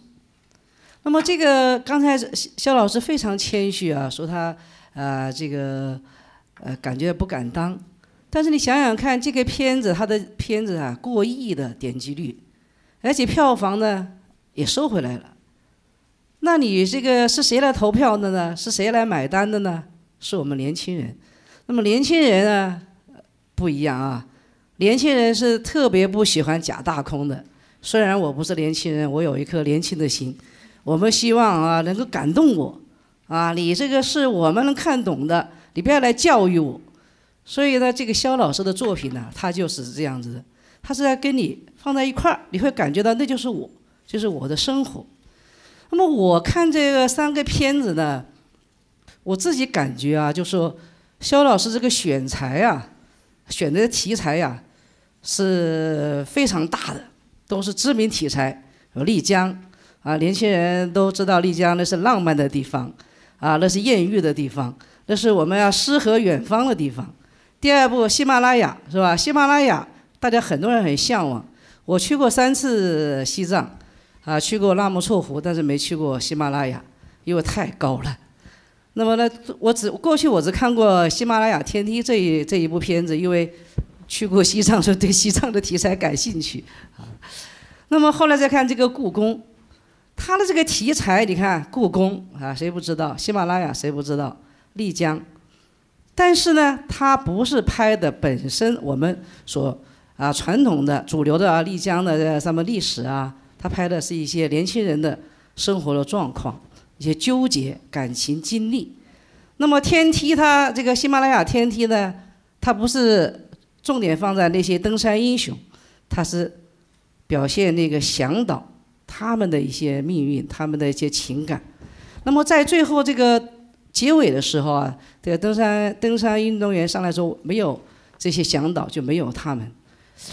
那么这个刚才肖老师非常谦虚啊，说他啊这个呃感觉不敢当。但是你想想看，这个片子它的片子啊，过亿的点击率，而且票房呢也收回来了。那你这个是谁来投票的呢？是谁来买单的呢？是我们年轻人。那么年轻人呢不一样啊，年轻人是特别不喜欢假大空的。虽然我不是年轻人，我有一颗年轻的心。我们希望啊能够感动我，啊你这个是我们能看懂的，你不要来教育我。所以呢，这个肖老师的作品呢，他就是这样子的，他是在跟你放在一块儿，你会感觉到那就是我，就是我的生活。那么我看这个三个片子呢，我自己感觉啊，就说肖老师这个选材啊，选的题材呀是非常大的，都是知名题材，有丽江啊，年轻人都知道丽江那是浪漫的地方，啊，那是艳遇的地方，那是我们要诗和远方的地方。第二部喜马拉雅是吧？喜马拉雅，大家很多人很向往。我去过三次西藏，啊，去过纳木错湖，但是没去过喜马拉雅，因为太高了。那么呢，我只过去，我只看过《喜马拉雅天梯》这一这一部片子，因为去过西藏，所以对西藏的题材感兴趣。啊，那么后来再看这个故宫，它的这个题材，你看故宫啊，谁不知道？喜马拉雅谁不知道？丽江。但是呢，它不是拍的本身我们所啊传统的主流的啊、丽江的什么历史啊，它拍的是一些年轻人的生活的状况，一些纠结感情经历。那么天梯它这个喜马拉雅天梯呢，它不是重点放在那些登山英雄，它是表现那个向导他们的一些命运，他们的一些情感。那么在最后这个。结尾的时候啊，这个登山登山运动员上来说没有这些向导就没有他们。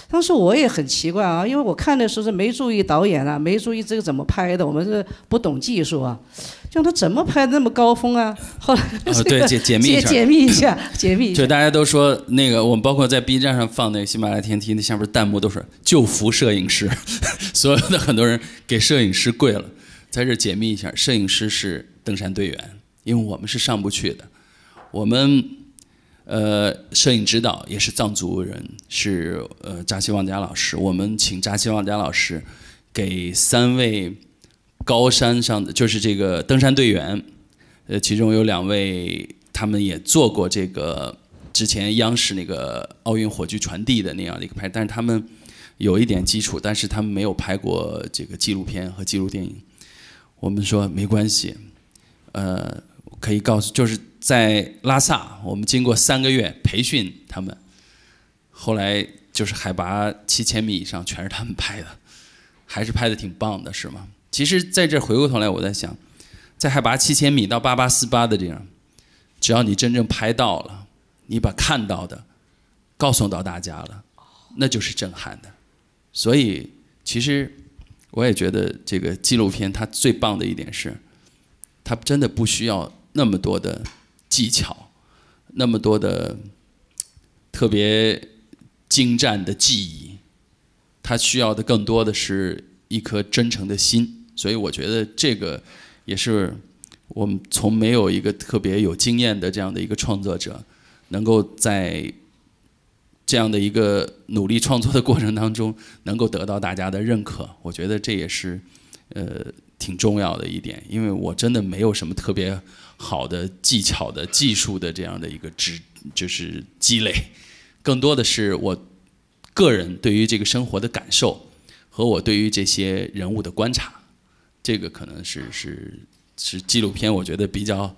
当时我也很奇怪啊，因为我看的时候是没注意导演啊，没注意这个怎么拍的，我们是不懂技术啊，就他怎么拍那么高峰啊？*laughs* 后来解解密一下，解密一下，解密。就大家都说那个，我们包括在 B 站上放那个喜马拉雅天梯，那下面弹幕都是救服摄影师，*laughs* 所有的很多人给摄影师跪了，在这解密一下，摄影师是登山队员。因为我们是上不去的，我们呃，摄影指导也是藏族人，是呃扎西旺加老师。我们请扎西旺加老师给三位高山上的，就是这个登山队员，呃，其中有两位，他们也做过这个之前央视那个奥运火炬传递的那样的一个拍，但是他们有一点基础，但是他们没有拍过这个纪录片和纪录电影。我们说没关系，呃。可以告诉，就是在拉萨，我们经过三个月培训他们，后来就是海拔七千米以上，全是他们拍的，还是拍的挺棒的，是吗？其实在这回过头来我在想，在海拔七千米到八八四八的这样，只要你真正拍到了，你把看到的告诉到大家了，那就是震撼的。所以其实我也觉得这个纪录片它最棒的一点是，它真的不需要。那么多的技巧，那么多的特别精湛的技艺，他需要的更多的是一颗真诚的心。所以我觉得这个也是我们从没有一个特别有经验的这样的一个创作者，能够在这样的一个努力创作的过程当中，能够得到大家的认可。我觉得这也是呃挺重要的一点，因为我真的没有什么特别。好的技巧、的技术的这样的一个知就是积累，更多的是我个人对于这个生活的感受和我对于这些人物的观察，这个可能是是是纪录片，我觉得比较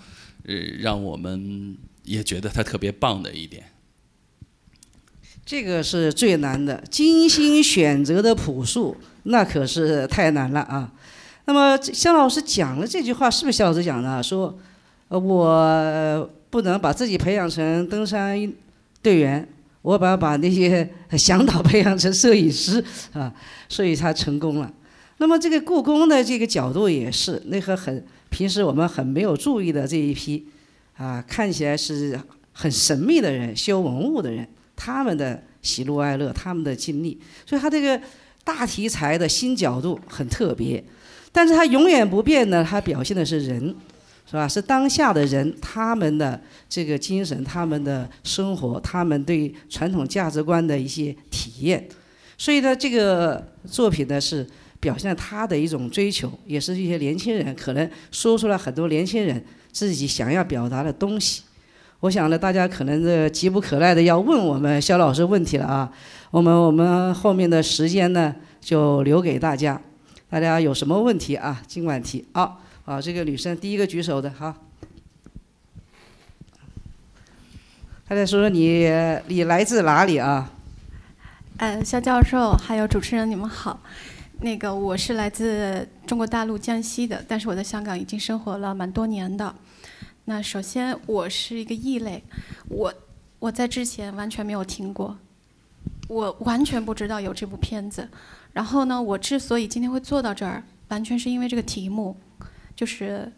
呃让我们也觉得它特别棒的一点。这个是最难的，精心选择的朴素，那可是太难了啊。那么向老师讲了这句话，是不是肖老师讲的？说。我不能把自己培养成登山队员，我把把那些 *laughs* 向导培养成摄影师，啊，所以他成功了。那么这个故宫的这个角度也是，那和很平时我们很没有注意的这一批，啊，看起来是很神秘的人，修文物的人，他们的喜怒哀乐，他们的经历，所以他这个大题材的新角度很特别，但是他永远不变的，他表现的是人。是吧？是当下的人，他们的这个精神，他们的生活，他们对传统价值观的一些体验。所以呢，这个作品呢是表现他的一种追求，也是一些年轻人可能说出来很多年轻人自己想要表达的东西。我想呢，大家可能这急不可耐的要问我们肖老师问题了啊。我们我们后面的时间呢就留给大家，大家有什么问题啊，尽管提啊。啊，这个女生第一个举手的，好。他来说说你，你来自哪里啊？呃，肖教授，还有主持人，你们好。那个，我是来自中国大陆江西的，但是我在香港已经生活了蛮多年的。那首先，我是一个异类，我我在之前完全没有听过，我完全不知道有这部片子。然后呢，我之所以今天会坐到这儿，完全是因为这个题目。就是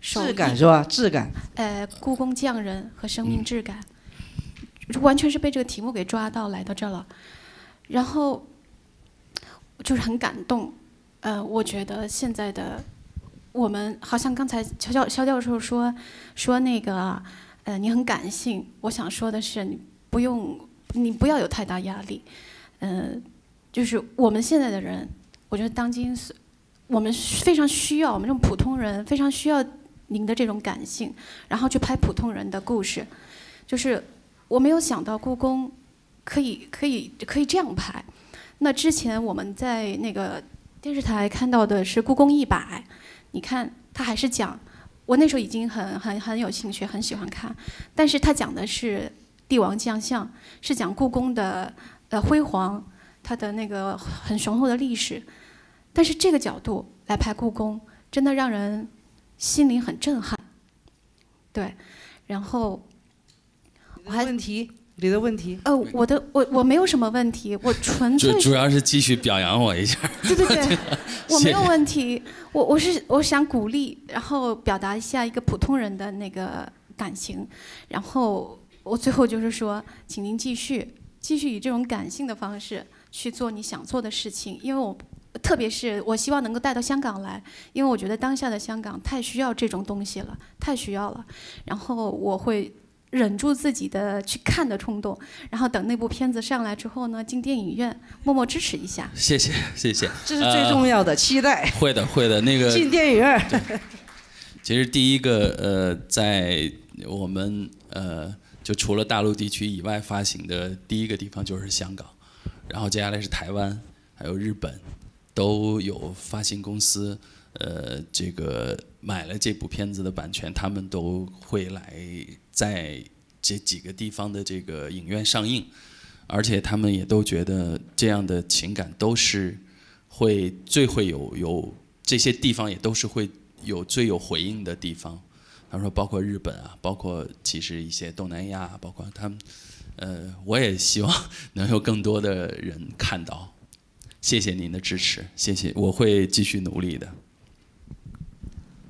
质感是吧？质感。呃，故宫匠人和生命质感，完全是被这个题目给抓到，来到这了。然后就是很感动，呃，我觉得现在的我们，好像刚才肖教肖教授说说那个，呃，你很感性。我想说的是，你不用，你不要有太大压力。嗯，就是我们现在的人，我觉得当今是。我们非常需要我们这种普通人，非常需要您的这种感性，然后去拍普通人的故事。就是我没有想到故宫可以可以可以这样拍。那之前我们在那个电视台看到的是《故宫一百》，你看他还是讲我那时候已经很很很有兴趣，很喜欢看，但是他讲的是帝王将相，是讲故宫的呃辉煌，它的那个很雄厚的历史。但是这个角度来拍故宫，真的让人心灵很震撼。对，然后，我还问题，你的问题？呃，我的，我我没有什么问题，我纯粹。主主要是继续表扬我一下。对对对，*laughs* 我没有问题，我我是我想鼓励，然后表达一下一个普通人的那个感情，然后我最后就是说，请您继续继续以这种感性的方式去做你想做的事情，因为我。特别是我希望能够带到香港来，因为我觉得当下的香港太需要这种东西了，太需要了。然后我会忍住自己的去看的冲动，然后等那部片子上来之后呢，进电影院默默支持一下。谢谢，谢谢。这是最重要的期待。会的，会的。那个进电影院。*laughs* 其实第一个，呃，在我们呃，就除了大陆地区以外发行的第一个地方就是香港，然后接下来是台湾，还有日本。都有发行公司，呃，这个买了这部片子的版权，他们都会来在这几个地方的这个影院上映，而且他们也都觉得这样的情感都是会最会有有这些地方也都是会有最有回应的地方。他说，包括日本啊，包括其实一些东南亚，包括他们，呃，我也希望能有更多的人看到。谢谢您的支持，谢谢，我会继续努力的。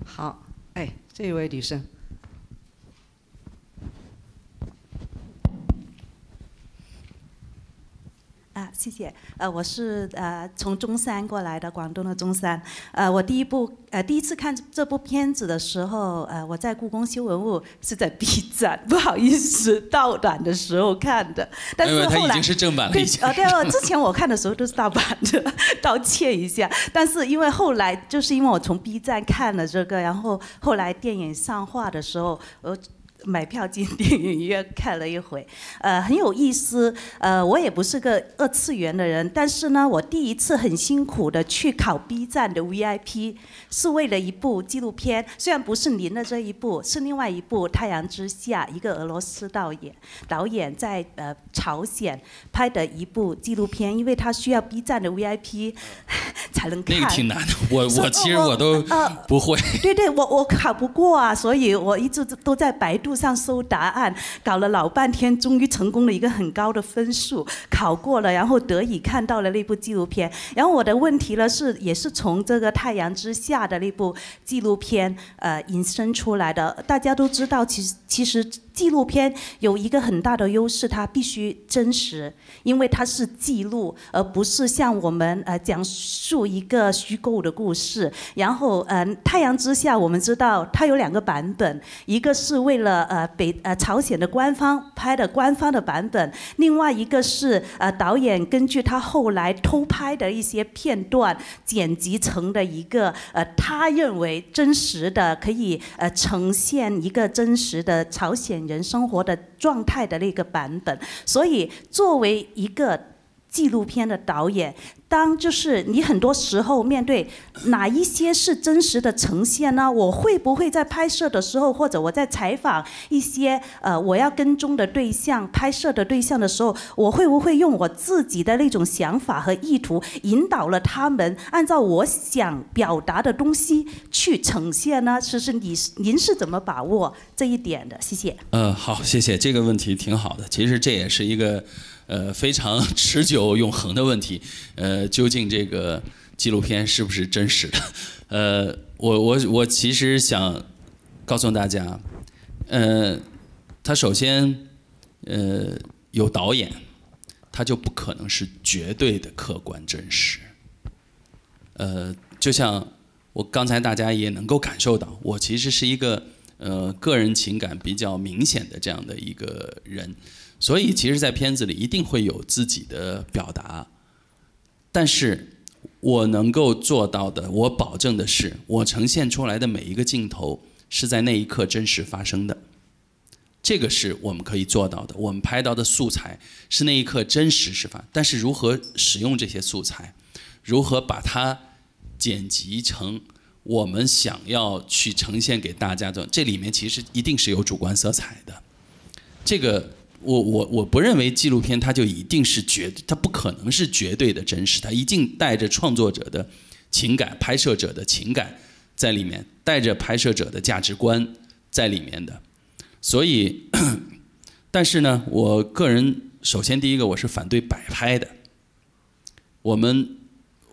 好，哎，这位女生。啊，谢谢。呃，我是呃从中山过来的，广东的中山。呃，我第一部呃第一次看这部片子的时候，呃，我在故宫修文物是在 B 站，不好意思盗版的时候看的。因为它已经是正版了。啊，对啊，之前我看的时候都是盗版的，*laughs* 道歉一下。但是因为后来就是因为我从 B 站看了这个，然后后来电影上画的时候，我。买票进电影院看了一回，呃，很有意思。呃，我也不是个二次元的人，但是呢，我第一次很辛苦的去考 B 站的 VIP，是为了一部纪录片。虽然不是您的这一部，是另外一部《太阳之下》，一个俄罗斯导演导演在呃朝鲜拍的一部纪录片，因为他需要 B 站的 VIP *laughs* 才能看。那挺难的，我我其实我都不会。对对，我我考不过啊，所以我一直都在百度。上搜答案，搞了老半天，终于成功了一个很高的分数，考过了，然后得以看到了那部纪录片。然后我的问题呢，是也是从这个《太阳之下的》那部纪录片呃引申出来的。大家都知道，其实其实。纪录片有一个很大的优势，它必须真实，因为它是记录，而不是像我们呃讲述一个虚构的故事。然后呃，《太阳之下》我们知道它有两个版本，一个是为了呃北呃朝鲜的官方拍的官方的版本，另外一个是呃导演根据他后来偷拍的一些片段剪辑成的一个呃他认为真实的，可以呃呈现一个真实的朝鲜。人生活的状态的那个版本，所以作为一个纪录片的导演。当就是你很多时候面对哪一些是真实的呈现呢？我会不会在拍摄的时候，或者我在采访一些呃我要跟踪的对象、拍摄的对象的时候，我会不会用我自己的那种想法和意图引导了他们，按照我想表达的东西去呈现呢？其实你您是怎么把握这一点的？谢谢。嗯，好，谢谢这个问题挺好的，其实这也是一个。呃，非常持久、永恒的问题，呃，究竟这个纪录片是不是真实的？*laughs* 呃，我我我其实想告诉大家，呃，它首先，呃，有导演，它就不可能是绝对的客观真实。呃，就像我刚才大家也能够感受到，我其实是一个呃个人情感比较明显的这样的一个人。所以，其实，在片子里一定会有自己的表达，但是我能够做到的，我保证的是，我呈现出来的每一个镜头是在那一刻真实发生的。这个是我们可以做到的，我们拍到的素材是那一刻真实事发。但是，如何使用这些素材，如何把它剪辑成我们想要去呈现给大家的，这里面其实一定是有主观色彩的。这个。我我我不认为纪录片它就一定是绝，它不可能是绝对的真实，它一定带着创作者的情感、拍摄者的情感在里面，带着拍摄者的价值观在里面的。所以，但是呢，我个人首先第一个我是反对摆拍的。我们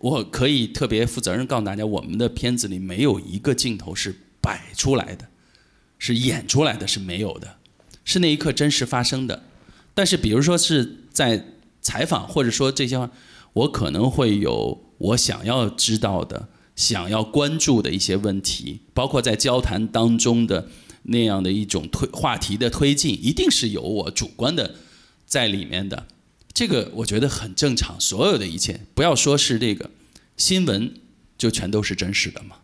我可以特别负责任告诉大家，我们的片子里没有一个镜头是摆出来的，是演出来的，是没有的。是那一刻真实发生的，但是比如说是在采访或者说这些话，我可能会有我想要知道的、想要关注的一些问题，包括在交谈当中的那样的一种推话题的推进，一定是有我主观的在里面的。这个我觉得很正常，所有的一切，不要说是这个新闻，就全都是真实的嘛，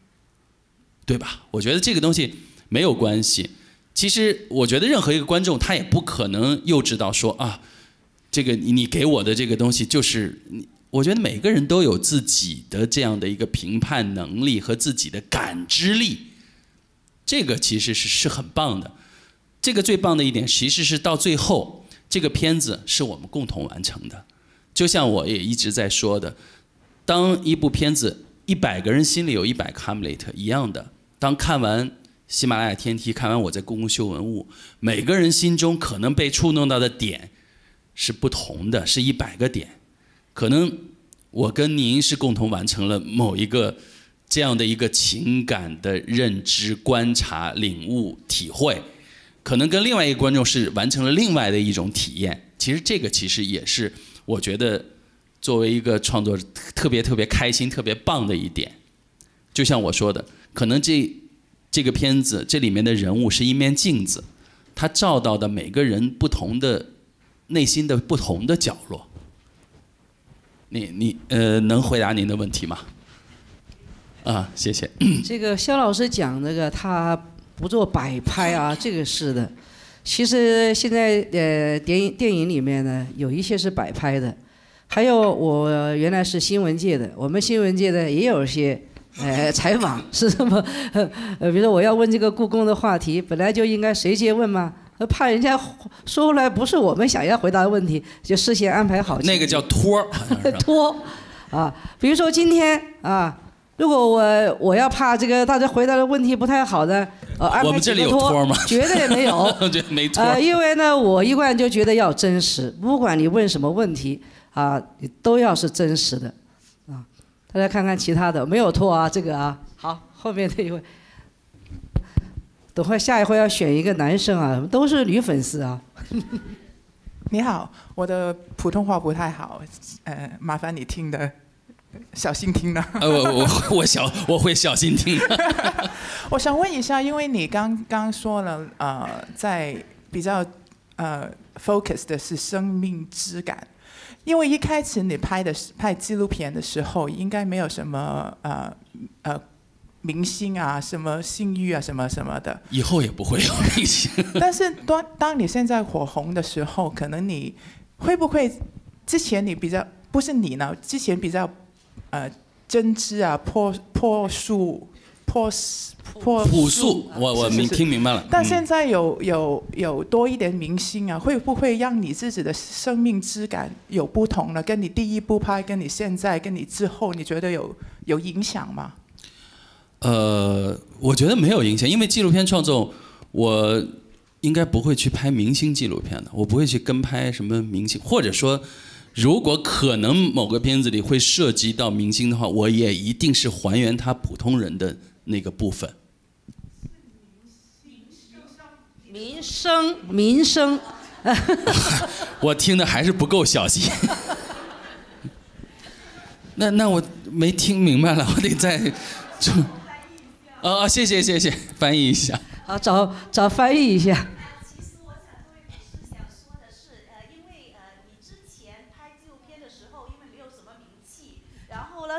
对吧？我觉得这个东西没有关系。其实我觉得任何一个观众他也不可能幼稚到说啊，这个你你给我的这个东西就是你。我觉得每个人都有自己的这样的一个评判能力和自己的感知力，这个其实是是很棒的。这个最棒的一点其实是到最后这个片子是我们共同完成的。就像我也一直在说的，当一部片子一百个人心里有一百《Hamlet》一样的，当看完。喜马拉雅天梯看完我在故宫修文物，每个人心中可能被触动到的点是不同的，是一百个点。可能我跟您是共同完成了某一个这样的一个情感的认知、观察、领悟、体会，可能跟另外一个观众是完成了另外的一种体验。其实这个其实也是我觉得作为一个创作者特别特别开心、特别棒的一点。就像我说的，可能这。这个片子这里面的人物是一面镜子，它照到的每个人不同的内心的不同的角落。你你呃能回答您的问题吗？啊，谢谢。*clears throat* 这个肖老师讲这个他不做摆拍啊，*laughs* 这个是的。其实现在呃电影电影里面呢有一些是摆拍的，还有我原来是新闻界的，我们新闻界的也有一些。哎，采访 *laughs* 是什么？*laughs* 呃，比如说我要问这个故宫的话题，本来就应该谁接问吗？怕人家说出来不是我们想要回答的问题，就事先安排好。那个叫托儿，*laughs* 托，啊，比如说今天啊，如果我我要怕这个大家回答的问题不太好的，我们这里有托吗？绝对没有，没托。呃，因为呢，我一贯就觉得要真实，不管你问什么问题啊，都要是真实的。大家看看其他的，没有脱啊，这个啊，好，后面这一位，等会下一回要选一个男生啊，都是女粉丝啊。你好，我的普通话不太好，呃，麻烦你听的，小心听呢。呃，我我小我会小心听。*laughs* 我想问一下，因为你刚刚说了，呃，在比较，呃，focus 的是生命之感。因为一开始你拍的拍纪录片的时候，应该没有什么呃呃明星啊，什么信誉啊，什么什么的。以后也不会有明星。但是当当你现在火红的时候，可能你会不会之前你比较不是你呢？之前比较呃真知啊，破破书。朴素，朴素，我我明听明白了。但现在有有有多一点明星啊，会不会让你自己的生命质感有不同呢？跟你第一部拍，跟你现在，跟你之后，你觉得有有影响吗？呃，我觉得没有影响，因为纪录片创作，我应该不会去拍明星纪录片的，我不会去跟拍什么明星。或者说，如果可能某个片子里会涉及到明星的话，我也一定是还原他普通人的。那个部分，民生民生民生，*laughs* 我听的还是不够小心，*laughs* 那那我没听明白了，*laughs* 我得再，就，啊啊谢谢谢谢，翻译一下，啊找找翻译一下。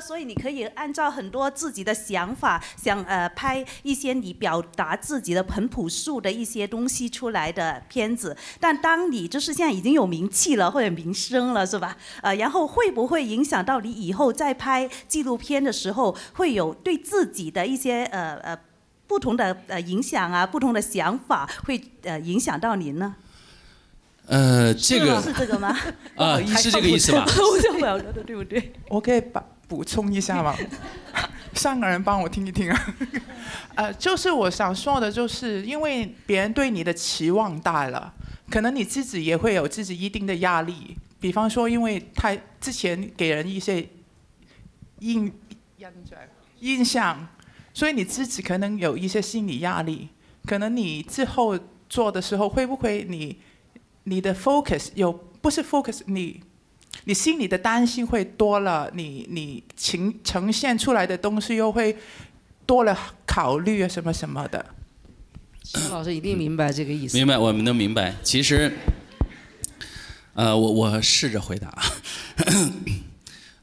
所以你可以按照很多自己的想法，想呃拍一些你表达自己的很朴素的一些东西出来的片子。但当你就是现在已经有名气了或者名声了，是吧？呃，然后会不会影响到你以后再拍纪录片的时候，会有对自己的一些呃呃不同的呃影响啊，不同的想法会呃影响到您呢？呃，这个是这个吗？*laughs* 啊，*laughs* 是这个意思吧？我想表达的，对不对？OK 把补充一下嘛，*laughs* 上个人帮我听一听啊，呃，就是我想说的，就是因为别人对你的期望大了，可能你自己也会有自己一定的压力。比方说，因为太之前给人一些印，印象，所以你自己可能有一些心理压力。可能你之后做的时候，会不会你你的 focus 有不是 focus 你？你心里的担心会多了，你你呈呈现出来的东西又会多了考虑啊，什么什么的。老师一定明白这个意思。明白，我们都明白。其实，呃，我我试着回答啊。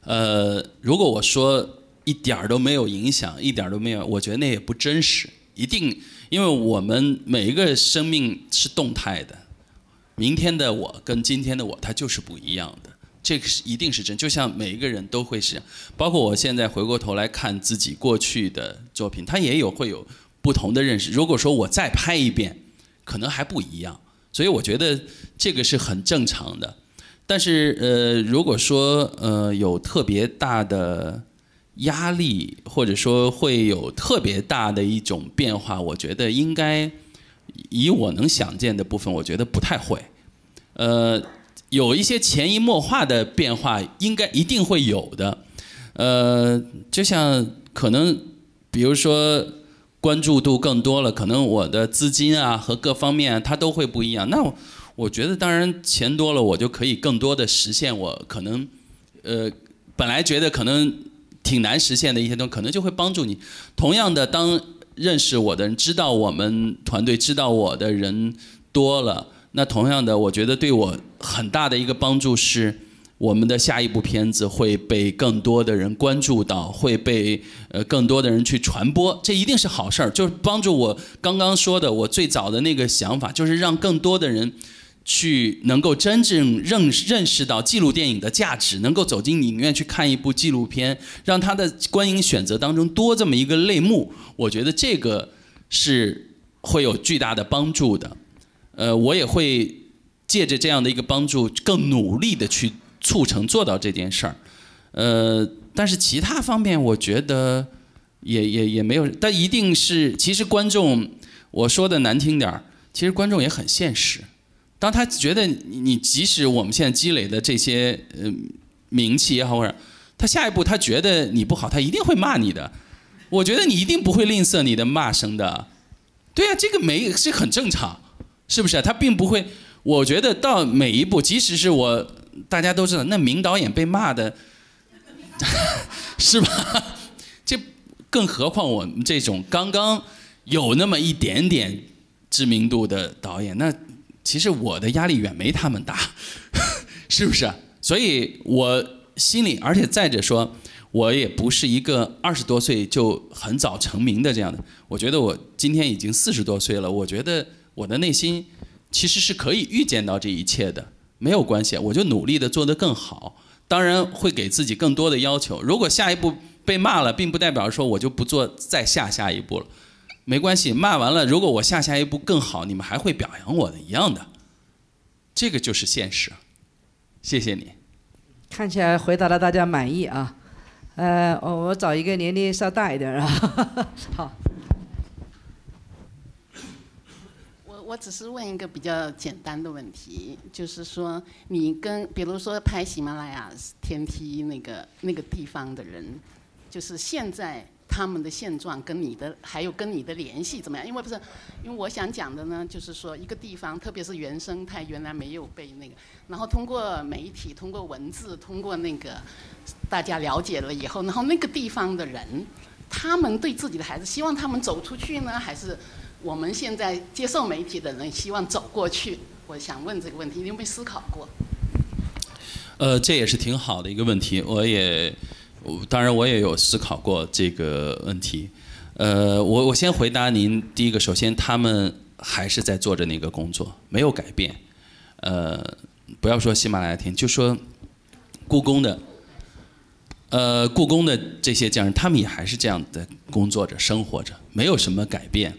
呃，如果我说一点儿都没有影响，一点儿都没有，我觉得那也不真实。一定，因为我们每一个生命是动态的，明天的我跟今天的我，它就是不一样的。这个是一定是真，就像每一个人都会是，包括我现在回过头来看自己过去的作品，它也有会有不同的认识。如果说我再拍一遍，可能还不一样，所以我觉得这个是很正常的。但是呃，如果说呃有特别大的压力，或者说会有特别大的一种变化，我觉得应该以我能想见的部分，我觉得不太会，呃。有一些潜移默化的变化，应该一定会有的。呃，就像可能，比如说关注度更多了，可能我的资金啊和各方面它都会不一样。那我觉得，当然钱多了，我就可以更多的实现我可能，呃，本来觉得可能挺难实现的一些东西，可能就会帮助你。同样的，当认识我的人、知道我们团队、知道我的人多了。那同样的，我觉得对我很大的一个帮助是，我们的下一部片子会被更多的人关注到，会被呃更多的人去传播，这一定是好事儿，就是帮助我刚刚说的，我最早的那个想法，就是让更多的人去能够真正认认识到记录电影的价值，能够走进影院去看一部纪录片，让他的观影选择当中多这么一个类目，我觉得这个是会有巨大的帮助的。呃，我也会借着这样的一个帮助，更努力的去促成做到这件事儿。呃，但是其他方面，我觉得也也也没有，但一定是，其实观众，我说的难听点儿，其实观众也很现实。当他觉得你，即使我们现在积累的这些呃名气也好或者，他下一步他觉得你不好，他一定会骂你的。我觉得你一定不会吝啬你的骂声的。对啊，这个没是很正常。是不是啊？他并不会，我觉得到每一步，即使是我大家都知道，那名导演被骂的，*laughs* 是吧？这更何况我们这种刚刚有那么一点点知名度的导演，那其实我的压力远没他们大，*laughs* 是不是？所以我心里，而且再者说，我也不是一个二十多岁就很早成名的这样的。我觉得我今天已经四十多岁了，我觉得。我的内心其实是可以预见到这一切的，没有关系，我就努力的做得更好，当然会给自己更多的要求。如果下一步被骂了，并不代表说我就不做再下下一步了，没关系，骂完了，如果我下下一步更好，你们还会表扬我的一样的，这个就是现实。谢谢你，看起来回答的大家满意啊，呃，我找一个年龄稍大一点啊，*laughs* 好。我只是问一个比较简单的问题，就是说，你跟比如说拍喜马拉雅天梯那个那个地方的人，就是现在他们的现状跟你的还有跟你的联系怎么样？因为不是，因为我想讲的呢，就是说一个地方，特别是原生态原来没有被那个，然后通过媒体、通过文字、通过那个大家了解了以后，然后那个地方的人，他们对自己的孩子，希望他们走出去呢，还是？我们现在接受媒体的人希望走过去，我想问这个问题，你有没有思考过？呃，这也是挺好的一个问题，我也当然我也有思考过这个问题。呃，我我先回答您，第一个，首先他们还是在做着那个工作，没有改变。呃，不要说喜马拉雅听，就说故宫的，呃，故宫的这些匠人，他们也还是这样的工作着、生活着，没有什么改变。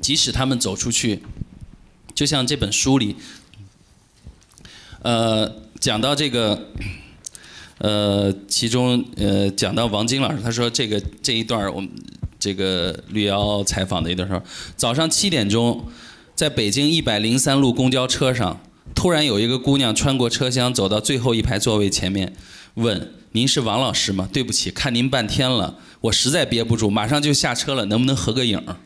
即使他们走出去，就像这本书里，呃，讲到这个，呃，其中呃，讲到王晶老师，他说这个这一段儿，我们这个吕瑶采访的一段说，早上七点钟，在北京一百零三路公交车上，突然有一个姑娘穿过车厢，走到最后一排座位前面，问您是王老师吗？对不起，看您半天了，我实在憋不住，马上就下车了，能不能合个影儿？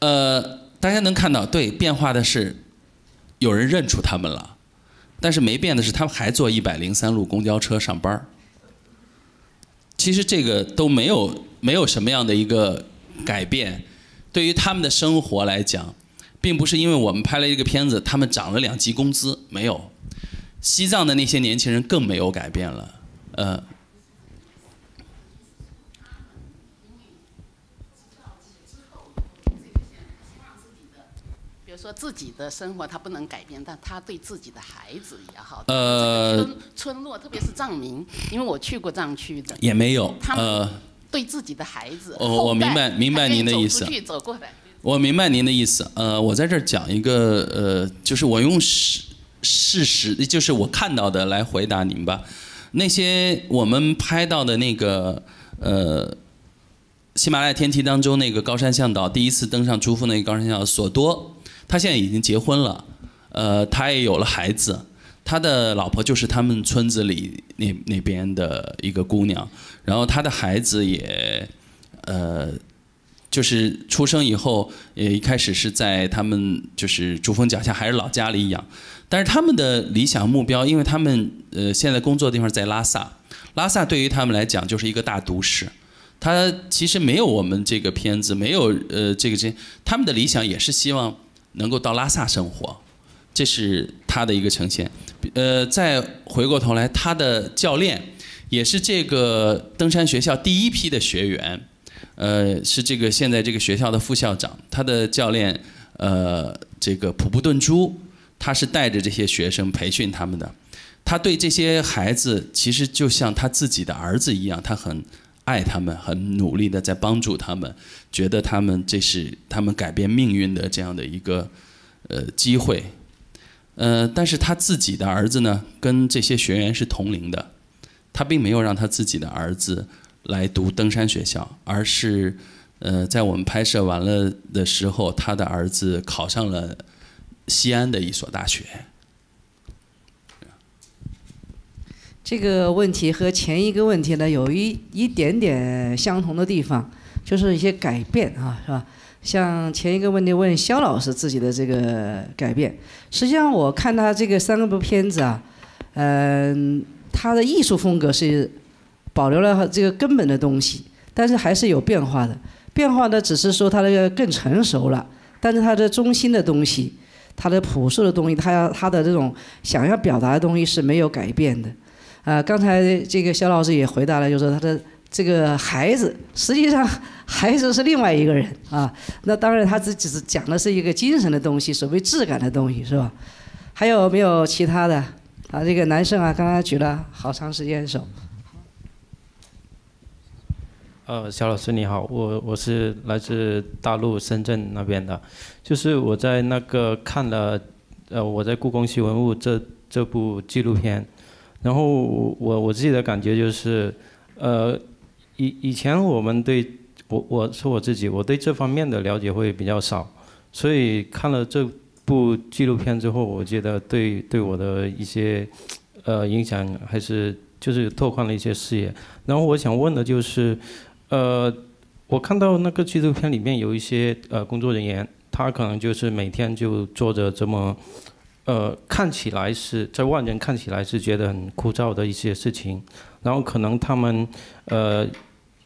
呃，大家能看到，对变化的是，有人认出他们了，但是没变的是，他们还坐一百零三路公交车上班儿。其实这个都没有没有什么样的一个改变，对于他们的生活来讲，并不是因为我们拍了一个片子，他们涨了两级工资，没有。西藏的那些年轻人更没有改变了，呃。自己的生活他不能改变，但他对自己的孩子也好，呃，村落特别是藏民，因为我去过藏区的，也没有，呃，对自己的孩子，我我明白明白您的意思，我明白您的意思，呃，我在这儿讲一个呃，就是我用事事实，就是我看到的来回答您吧。那些我们拍到的那个呃，喜马拉雅天梯当中那个高山向导，第一次登上珠峰那个高山向导索多。他现在已经结婚了，呃，他也有了孩子，他的老婆就是他们村子里那那边的一个姑娘，然后他的孩子也，呃，就是出生以后，也一开始是在他们就是珠峰脚下还是老家里养，但是他们的理想目标，因为他们呃现在工作地方在拉萨，拉萨对于他们来讲就是一个大都市，他其实没有我们这个片子，没有呃这个这，他们的理想也是希望。能够到拉萨生活，这是他的一个呈现。呃，再回过头来，他的教练也是这个登山学校第一批的学员，呃，是这个现在这个学校的副校长。他的教练，呃，这个普布顿珠，他是带着这些学生培训他们的。他对这些孩子，其实就像他自己的儿子一样，他很。爱他们，很努力的在帮助他们，觉得他们这是他们改变命运的这样的一个呃机会，呃，但是他自己的儿子呢，跟这些学员是同龄的，他并没有让他自己的儿子来读登山学校，而是呃在我们拍摄完了的时候，他的儿子考上了西安的一所大学。这个问题和前一个问题呢，有一一点点相同的地方，就是一些改变啊，是吧？像前一个问题问肖老师自己的这个改变，实际上我看他这个三个部片子啊，嗯，他的艺术风格是保留了这个根本的东西，但是还是有变化的。变化的只是说他那个更成熟了，但是他的中心的东西，他的朴素的东西，他要他的这种想要表达的东西是没有改变的。啊，刚才这个肖老师也回答了，就说他的这个孩子，实际上 *laughs* 孩子是另外一个人啊。那当然，他只只是讲的是一个精神的东西，所谓质感的东西，是吧？还有没有其他的？啊，这个男生啊，刚刚举了好长时间手。呃，肖老师你好，我我是来自大陆深圳那边的，就是我在那个看了，呃，我在故宫学文物这这部纪录片。然后我我自己的感觉就是，呃，以以前我们对我我是我自己，我对这方面的了解会比较少，所以看了这部纪录片之后，我觉得对对我的一些，呃，影响还是就是拓宽了一些视野。然后我想问的就是，呃，我看到那个纪录片里面有一些呃工作人员，他可能就是每天就做着这么。呃，看起来是在外人看起来是觉得很枯燥的一些事情，然后可能他们，呃，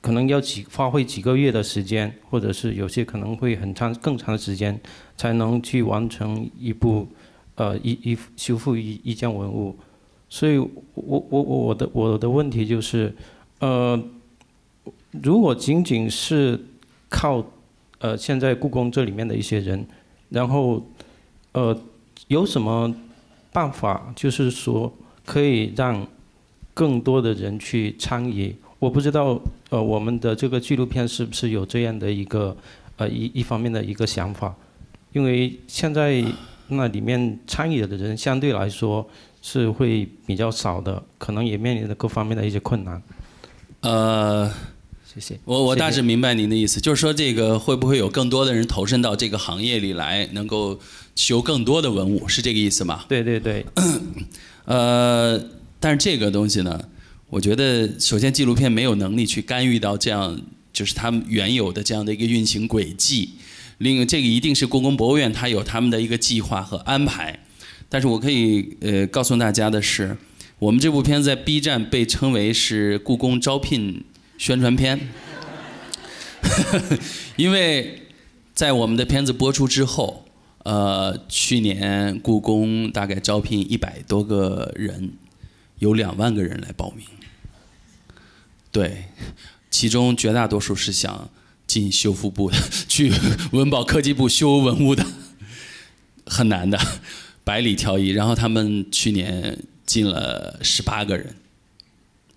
可能要几花费几个月的时间，或者是有些可能会很长更长的时间，才能去完成一部，呃，一一修复一一件文物。所以，我我我的我的问题就是，呃，如果仅仅是靠，呃，现在故宫这里面的一些人，然后，呃。有什么办法，就是说可以让更多的人去参与？我不知道，呃，我们的这个纪录片是不是有这样的一个，呃，一一方面的一个想法？因为现在那里面参与的人相对来说是会比较少的，可能也面临着各方面的一些困难。呃。谢谢。我我大致明白您的意思，就是说这个会不会有更多的人投身到这个行业里来，能够修更多的文物，是这个意思吗？对对对。*clears throat* 呃，但是这个东西呢，我觉得首先纪录片没有能力去干预到这样，就是他们原有的这样的一个运行轨迹。另这个一定是故宫博物院它有他们的一个计划和安排。但是我可以呃告诉大家的是，我们这部片在 B 站被称为是故宫招聘。宣传片，*laughs* 因为在我们的片子播出之后，呃，去年故宫大概招聘一百多个人，有两万个人来报名，对，其中绝大多数是想进修复部的，*laughs* 去文保科技部修文物的，很难的，百里挑一。然后他们去年进了十八个人。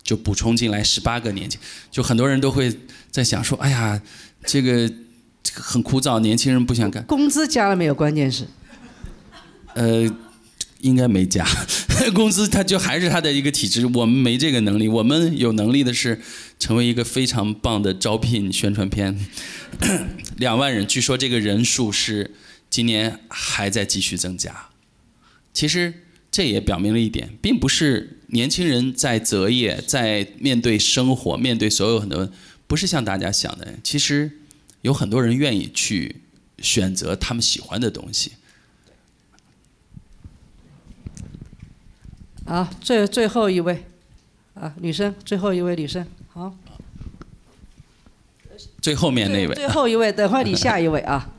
就补充进来十八个年轻，就很多人都会在想说：“哎呀，这个很枯燥，年轻人不想干。”工资加了没有？关键是，呃，应该没加，*laughs* 工资他就还是他的一个体制。我们没这个能力，我们有能力的是成为一个非常棒的招聘宣传片。*clears throat* 两万人，据说这个人数是今年还在继续增加。其实。这也表明了一点，并不是年轻人在择业，在面对生活，面对所有很多，不是像大家想的，其实有很多人愿意去选择他们喜欢的东西。好，最最后一位，啊，女生，最后一位女生，好。最后面那位。最后一位，等会儿你下一位啊。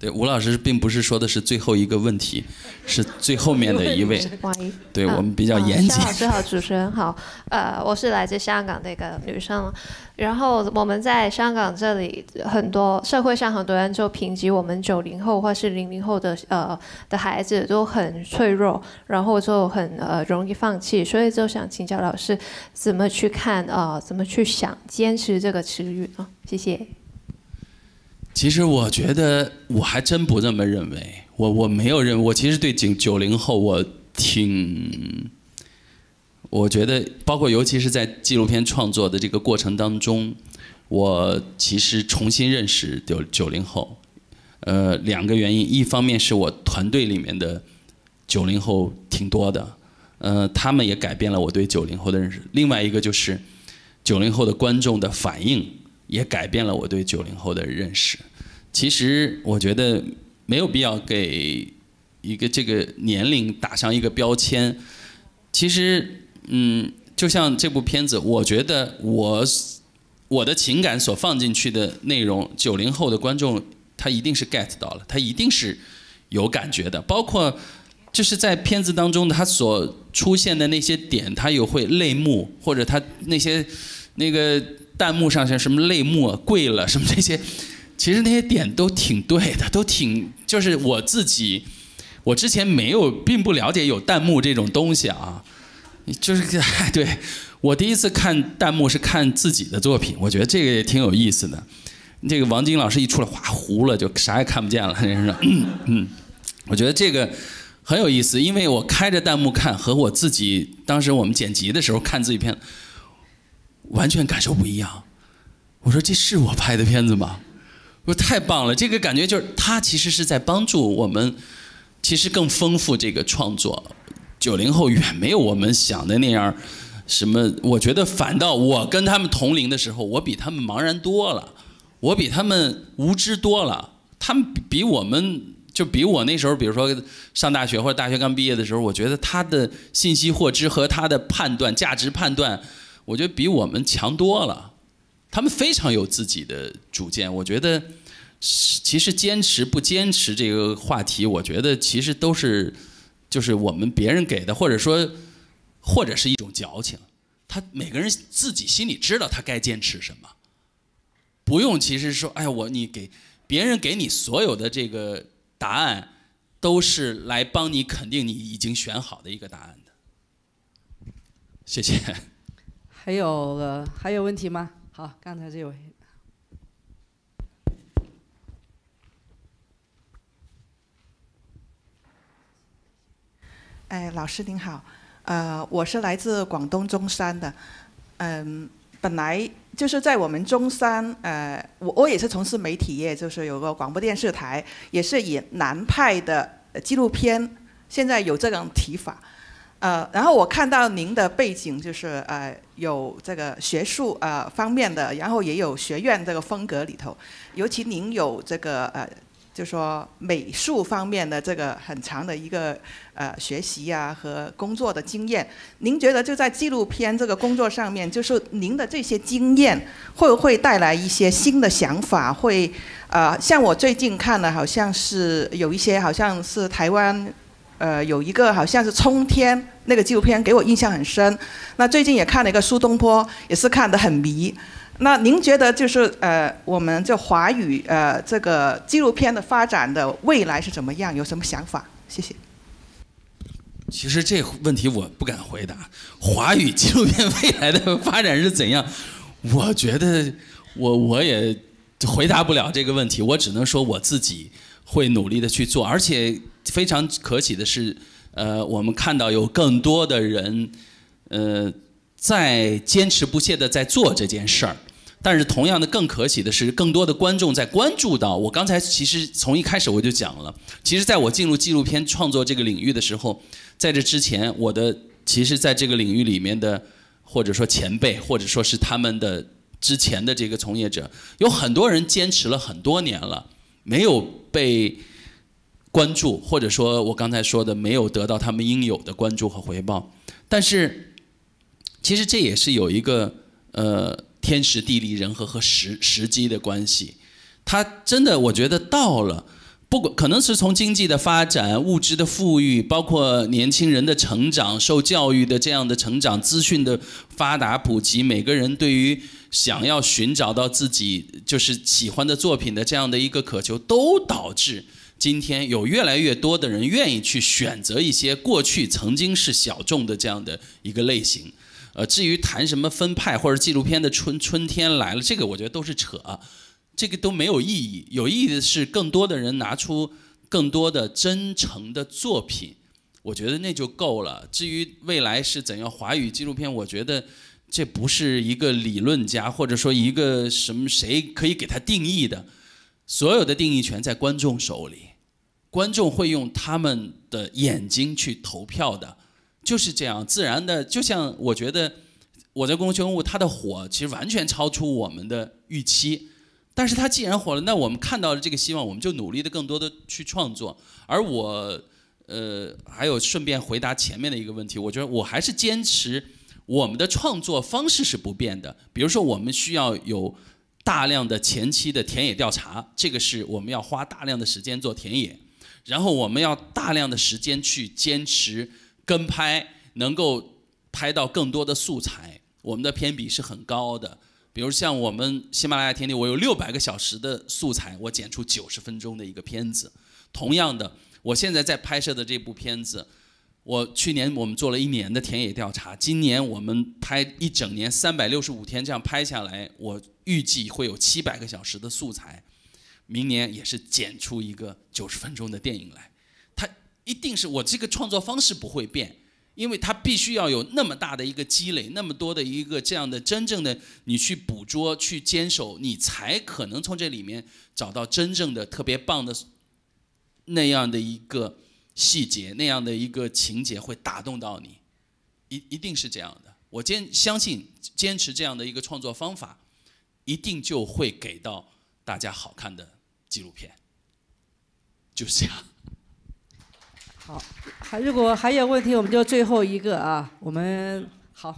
对，吴老师并不是说的是最后一个问题，是最后面的一位。*laughs* 对我们比较严谨。老师好，主持人好，呃，我是来自香港的一个女生，然后我们在香港这里很多社会上很多人就评级我们九零后或是零零后的呃的孩子都很脆弱，然后就很呃容易放弃，所以就想请教老师怎么去看啊，怎么去想坚持这个词语啊，谢谢。其实我觉得我还真不这么认为，我我没有认我其实对九九零后我挺，我觉得包括尤其是在纪录片创作的这个过程当中，我其实重新认识九九零后，呃，两个原因，一方面是我团队里面的九零后挺多的，呃，他们也改变了我对九零后的认识，另外一个就是九零后的观众的反应。也改变了我对九零后的认识。其实我觉得没有必要给一个这个年龄打上一个标签。其实，嗯，就像这部片子，我觉得我我的情感所放进去的内容，九零后的观众他一定是 get 到了，他一定是有感觉的。包括就是在片子当中他所出现的那些点，他有会泪目，或者他那些那个。弹幕上像什么泪目、跪了什么这些，*laughs* 其实那些点都挺对的，都挺就是我自己，我之前没有并不了解有弹幕这种东西啊，就是对，我第一次看弹幕是看自己的作品，我觉得这个也挺有意思的。这个王晶老师一出来，哗糊了就啥也看不见了，人知嗯，*coughs* 我觉得这个很有意思，因为我开着弹幕看和我自己当时我们剪辑的时候看自己片。完全感受不一样。我说这是我拍的片子吗？我说太棒了，这个感觉就是他其实是在帮助我们，其实更丰富这个创作。九零后远没有我们想的那样。什么？我觉得反倒我跟他们同龄的时候，我比他们茫然多了，我比他们无知多了。他们比我们就比我那时候，比如说上大学或者大学刚毕业的时候，我觉得他的信息获知和他的判断、价值判断。我觉得比我们强多了，他们非常有自己的主见。我觉得，其实坚持不坚持这个话题，我觉得其实都是，就是我们别人给的，或者说，或者是一种矫情。他每个人自己心里知道他该坚持什么，不用其实说，哎，我你给别人给你所有的这个答案，都是来帮你肯定你已经选好的一个答案的。谢谢。还有还有问题吗？好，刚才这位。哎，老师您好，呃，我是来自广东中山的，嗯，本来就是在我们中山，呃，我我也是从事媒体业，就是有个广播电视台，也是以南派的纪录片，现在有这种提法。呃，然后我看到您的背景就是呃有这个学术呃方面的，然后也有学院这个风格里头，尤其您有这个呃，就说美术方面的这个很长的一个呃学习呀和工作的经验。您觉得就在纪录片这个工作上面，就是您的这些经验会不会带来一些新的想法，会呃像我最近看的，好像是有一些好像是台湾。呃，有一个好像是《冲天》那个纪录片给我印象很深，那最近也看了一个苏东坡，也是看得很迷。那您觉得就是呃，我们就华语呃这个纪录片的发展的未来是怎么样？有什么想法？谢谢。其实这问题我不敢回答，华语纪录片未来的发展是怎样？我觉得我我也回答不了这个问题，我只能说我自己会努力的去做，而且。非常可喜的是，呃，我们看到有更多的人，呃，在坚持不懈的在做这件事儿。但是，同样的更可喜的是，更多的观众在关注到。我刚才其实从一开始我就讲了，其实在我进入纪录片创作这个领域的时候，在这之前，我的其实在这个领域里面的，或者说前辈，或者说是他们的之前的这个从业者，有很多人坚持了很多年了，没有被。关注，或者说我刚才说的没有得到他们应有的关注和回报，但是其实这也是有一个呃天时地利人和和时时机的关系。他真的，我觉得到了，不管可能是从经济的发展、物质的富裕，包括年轻人的成长、受教育的这样的成长、资讯的发达普及，每个人对于想要寻找到自己就是喜欢的作品的这样的一个渴求，都导致。今天有越来越多的人愿意去选择一些过去曾经是小众的这样的一个类型，呃，至于谈什么分派或者纪录片的春春天来了，这个我觉得都是扯，这个都没有意义。有意义的是更多的人拿出更多的真诚的作品，我觉得那就够了。至于未来是怎样华语纪录片，我觉得这不是一个理论家或者说一个什么谁可以给他定义的，所有的定义权在观众手里。观众会用他们的眼睛去投票的，就是这样自然的。就像我觉得我在公共事务，它的火其实完全超出我们的预期。但是它既然火了，那我们看到了这个希望，我们就努力的更多的去创作。而我，呃，还有顺便回答前面的一个问题，我觉得我还是坚持我们的创作方式是不变的。比如说，我们需要有大量的前期的田野调查，这个是我们要花大量的时间做田野。然后我们要大量的时间去坚持跟拍，能够拍到更多的素材。我们的片比是很高的，比如像我们喜马拉雅天地，我有六百个小时的素材，我剪出九十分钟的一个片子。同样的，我现在在拍摄的这部片子，我去年我们做了一年的田野调查，今年我们拍一整年三百六十五天这样拍下来，我预计会有七百个小时的素材。明年也是剪出一个九十分钟的电影来，它一定是我这个创作方式不会变，因为它必须要有那么大的一个积累，那么多的一个这样的真正的你去捕捉去坚守，你才可能从这里面找到真正的特别棒的那样的一个细节，那样的一个情节会打动到你，一一定是这样的。我坚相信坚持这样的一个创作方法，一定就会给到大家好看的。纪录片就是这样。好，还如果还有问题，我们就最后一个啊。我们好，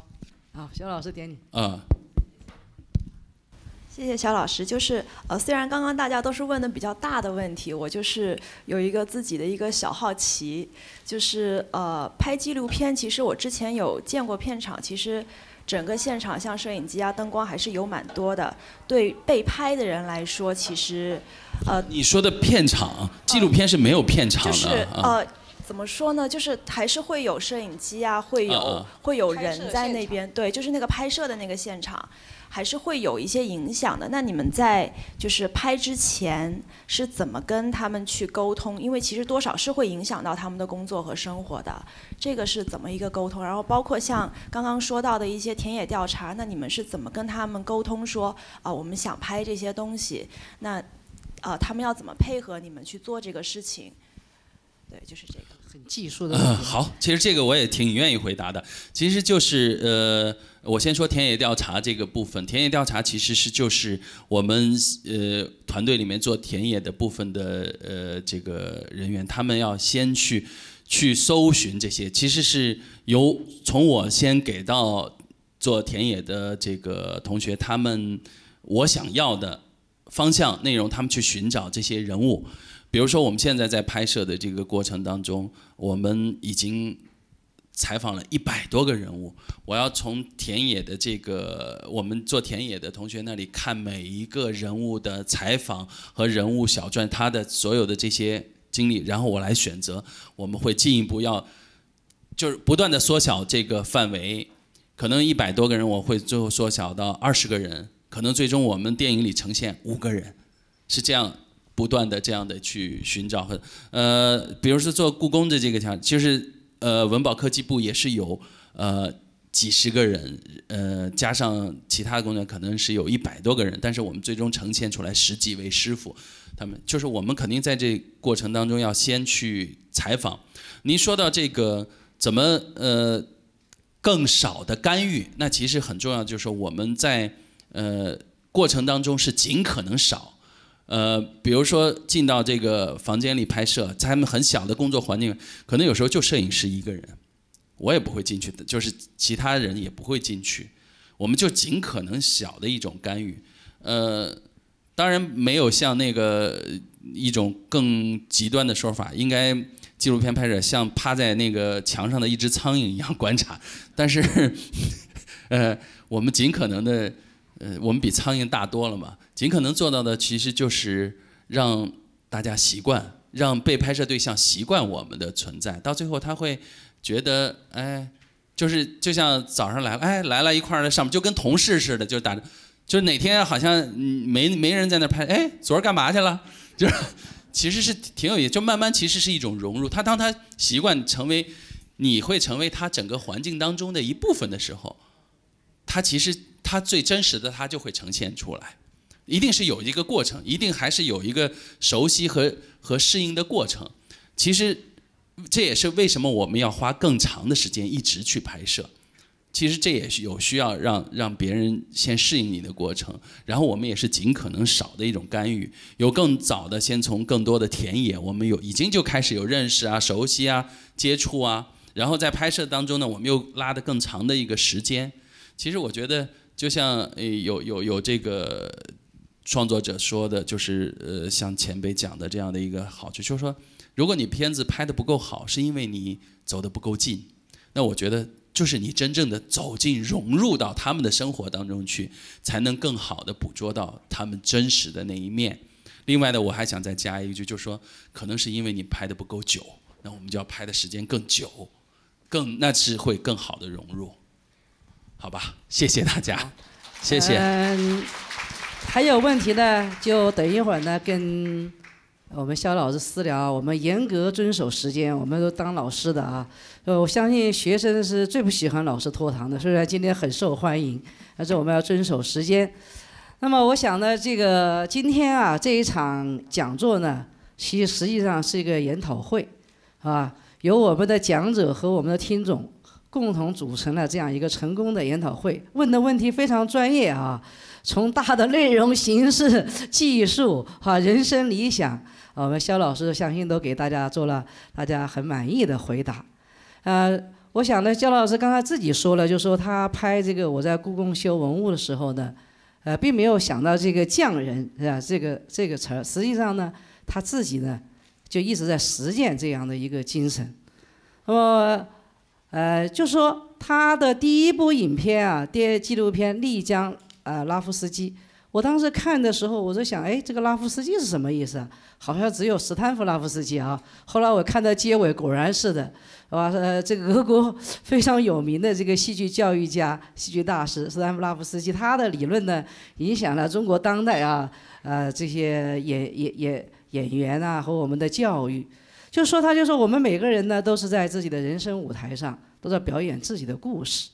好，肖老师点你。嗯，谢谢肖老师。就是呃，虽然刚刚大家都是问的比较大的问题，我就是有一个自己的一个小好奇，就是呃，拍纪录片，其实我之前有见过片场，其实。整个现场像摄影机啊、灯光还是有蛮多的，对被拍的人来说，其实，呃，你说的片场，纪录片是没有片场的。就是呃，怎么说呢？就是还是会有摄影机啊，会有会有人在那边，对，就是那个拍摄的那个现场。还是会有一些影响的。那你们在就是拍之前是怎么跟他们去沟通？因为其实多少是会影响到他们的工作和生活的。这个是怎么一个沟通？然后包括像刚刚说到的一些田野调查，那你们是怎么跟他们沟通说啊，我们想拍这些东西？那啊，他们要怎么配合你们去做这个事情？对，就是这个。很技术的。好，其实这个我也挺愿意回答的。其实就是呃。我先说田野调查这个部分，田野调查其实是就是我们呃团队里面做田野的部分的呃这个人员，他们要先去去搜寻这些，其实是由从我先给到做田野的这个同学，他们我想要的方向内容，他们去寻找这些人物。比如说我们现在在拍摄的这个过程当中，我们已经。采访了一百多个人物，我要从田野的这个我们做田野的同学那里看每一个人物的采访和人物小传，他的所有的这些经历，然后我来选择。我们会进一步要，就是不断的缩小这个范围，可能一百多个人，我会最后缩小到二十个人，可能最终我们电影里呈现五个人，是这样不断的这样的去寻找和呃，比如说做故宫的这个条，就是。呃，文保科技部也是有呃几十个人，呃加上其他的工作可能是有一百多个人，但是我们最终呈现出来十几位师傅，他们就是我们肯定在这过程当中要先去采访。您说到这个怎么呃更少的干预，那其实很重要就是我们在呃过程当中是尽可能少。呃，比如说进到这个房间里拍摄，在他们很小的工作环境，可能有时候就摄影师一个人，我也不会进去的，就是其他人也不会进去，我们就尽可能小的一种干预。呃，当然没有像那个一种更极端的说法，应该纪录片拍摄像趴在那个墙上的一只苍蝇一样观察，但是，*laughs* 呃，我们尽可能的，呃，我们比苍蝇大多了嘛。尽可能做到的，其实就是让大家习惯，让被拍摄对象习惯我们的存在。到最后，他会觉得，哎，就是就像早上来了，哎，来了一块儿在上面，就跟同事似的，就打着，就是哪天好像没没人在那拍，哎，昨儿干嘛去了？*laughs* 就是，其实是挺有意思，就慢慢其实是一种融入。他当他习惯成为，你会成为他整个环境当中的一部分的时候，他其实他最真实的他就会呈现出来。一定是有一个过程，一定还是有一个熟悉和和适应的过程。其实这也是为什么我们要花更长的时间一直去拍摄。其实这也是有需要让让别人先适应你的过程。然后我们也是尽可能少的一种干预，有更早的先从更多的田野，我们有已经就开始有认识啊、熟悉啊、接触啊。然后在拍摄当中呢，我们又拉的更长的一个时间。其实我觉得就像有有有这个。创作者说的就是，呃，像前辈讲的这样的一个好处，就是说，如果你片子拍的不够好，是因为你走的不够近，那我觉得就是你真正的走进、融入到他们的生活当中去，才能更好的捕捉到他们真实的那一面。另外呢，我还想再加一句，就是说，可能是因为你拍的不够久，那我们就要拍的时间更久，更那是会更好的融入，好吧？谢谢大家，谢谢。还有问题呢，就等一会儿呢，跟我们肖老师私聊。我们严格遵守时间，我们都当老师的啊，我相信学生是最不喜欢老师拖堂的，虽然今天很受欢迎，但是我们要遵守时间。那么我想呢，这个今天啊，这一场讲座呢，其实际上是一个研讨会，啊，由我们的讲者和我们的听众共同组成了这样一个成功的研讨会。问的问题非常专业啊。从大的内容、形式、技术和人生理想，我们肖老师相信都给大家做了大家很满意的回答。呃，我想呢，肖老师刚才自己说了，就说他拍这个我在故宫修文物的时候呢，呃，并没有想到这个匠人是吧？这个这个词儿，实际上呢，他自己呢，就一直在实践这样的一个精神。那么，呃，就说他的第一部影片啊，第纪录片《丽江》。啊，拉夫斯基！我当时看的时候，我就想，哎，这个拉夫斯基是什么意思？好像只有斯坦福拉夫斯基啊。后来我看到结尾，果然是的，是吧？呃，这个俄国 *laughs* 非常有名的这个戏剧教育家、戏剧大师斯坦福拉夫斯基，他的理论呢，影响了中国当代啊，呃，这些演演演演员啊和我们的教育。就说他，就说我们每个人呢，都是在自己的人生舞台上，都在表演自己的故事。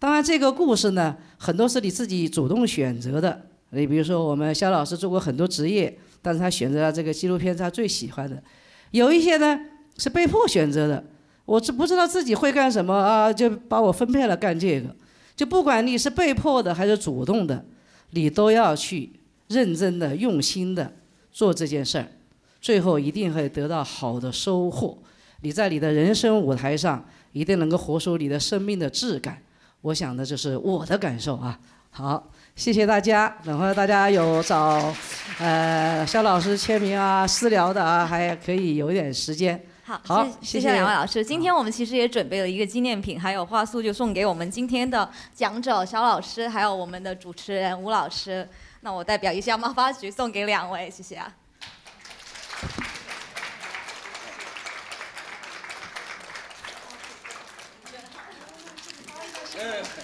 当然，这个故事呢，很多是你自己主动选择的。你比如说，我们肖老师做过很多职业，但是他选择了这个纪录片，是他最喜欢的。有一些呢是被迫选择的，我是不知道自己会干什么啊，就把我分配了干这个。就不管你是被迫的还是主动的，你都要去认真的、用心的做这件事儿，最后一定会得到好的收获。你在你的人生舞台上，一定能够活出你的生命的质感。我想的就是我的感受啊！好，谢谢大家。等会大家有找，呃，肖老师签名啊、私聊的啊，还可以有一点时间。好，好，谢谢两位老师。今天我们其实也准备了一个纪念品，还有话术，就送给我们今天的讲者肖老师，还有我们的主持人吴老师。那我代表一下贸发局送给两位，谢谢啊。Yeah.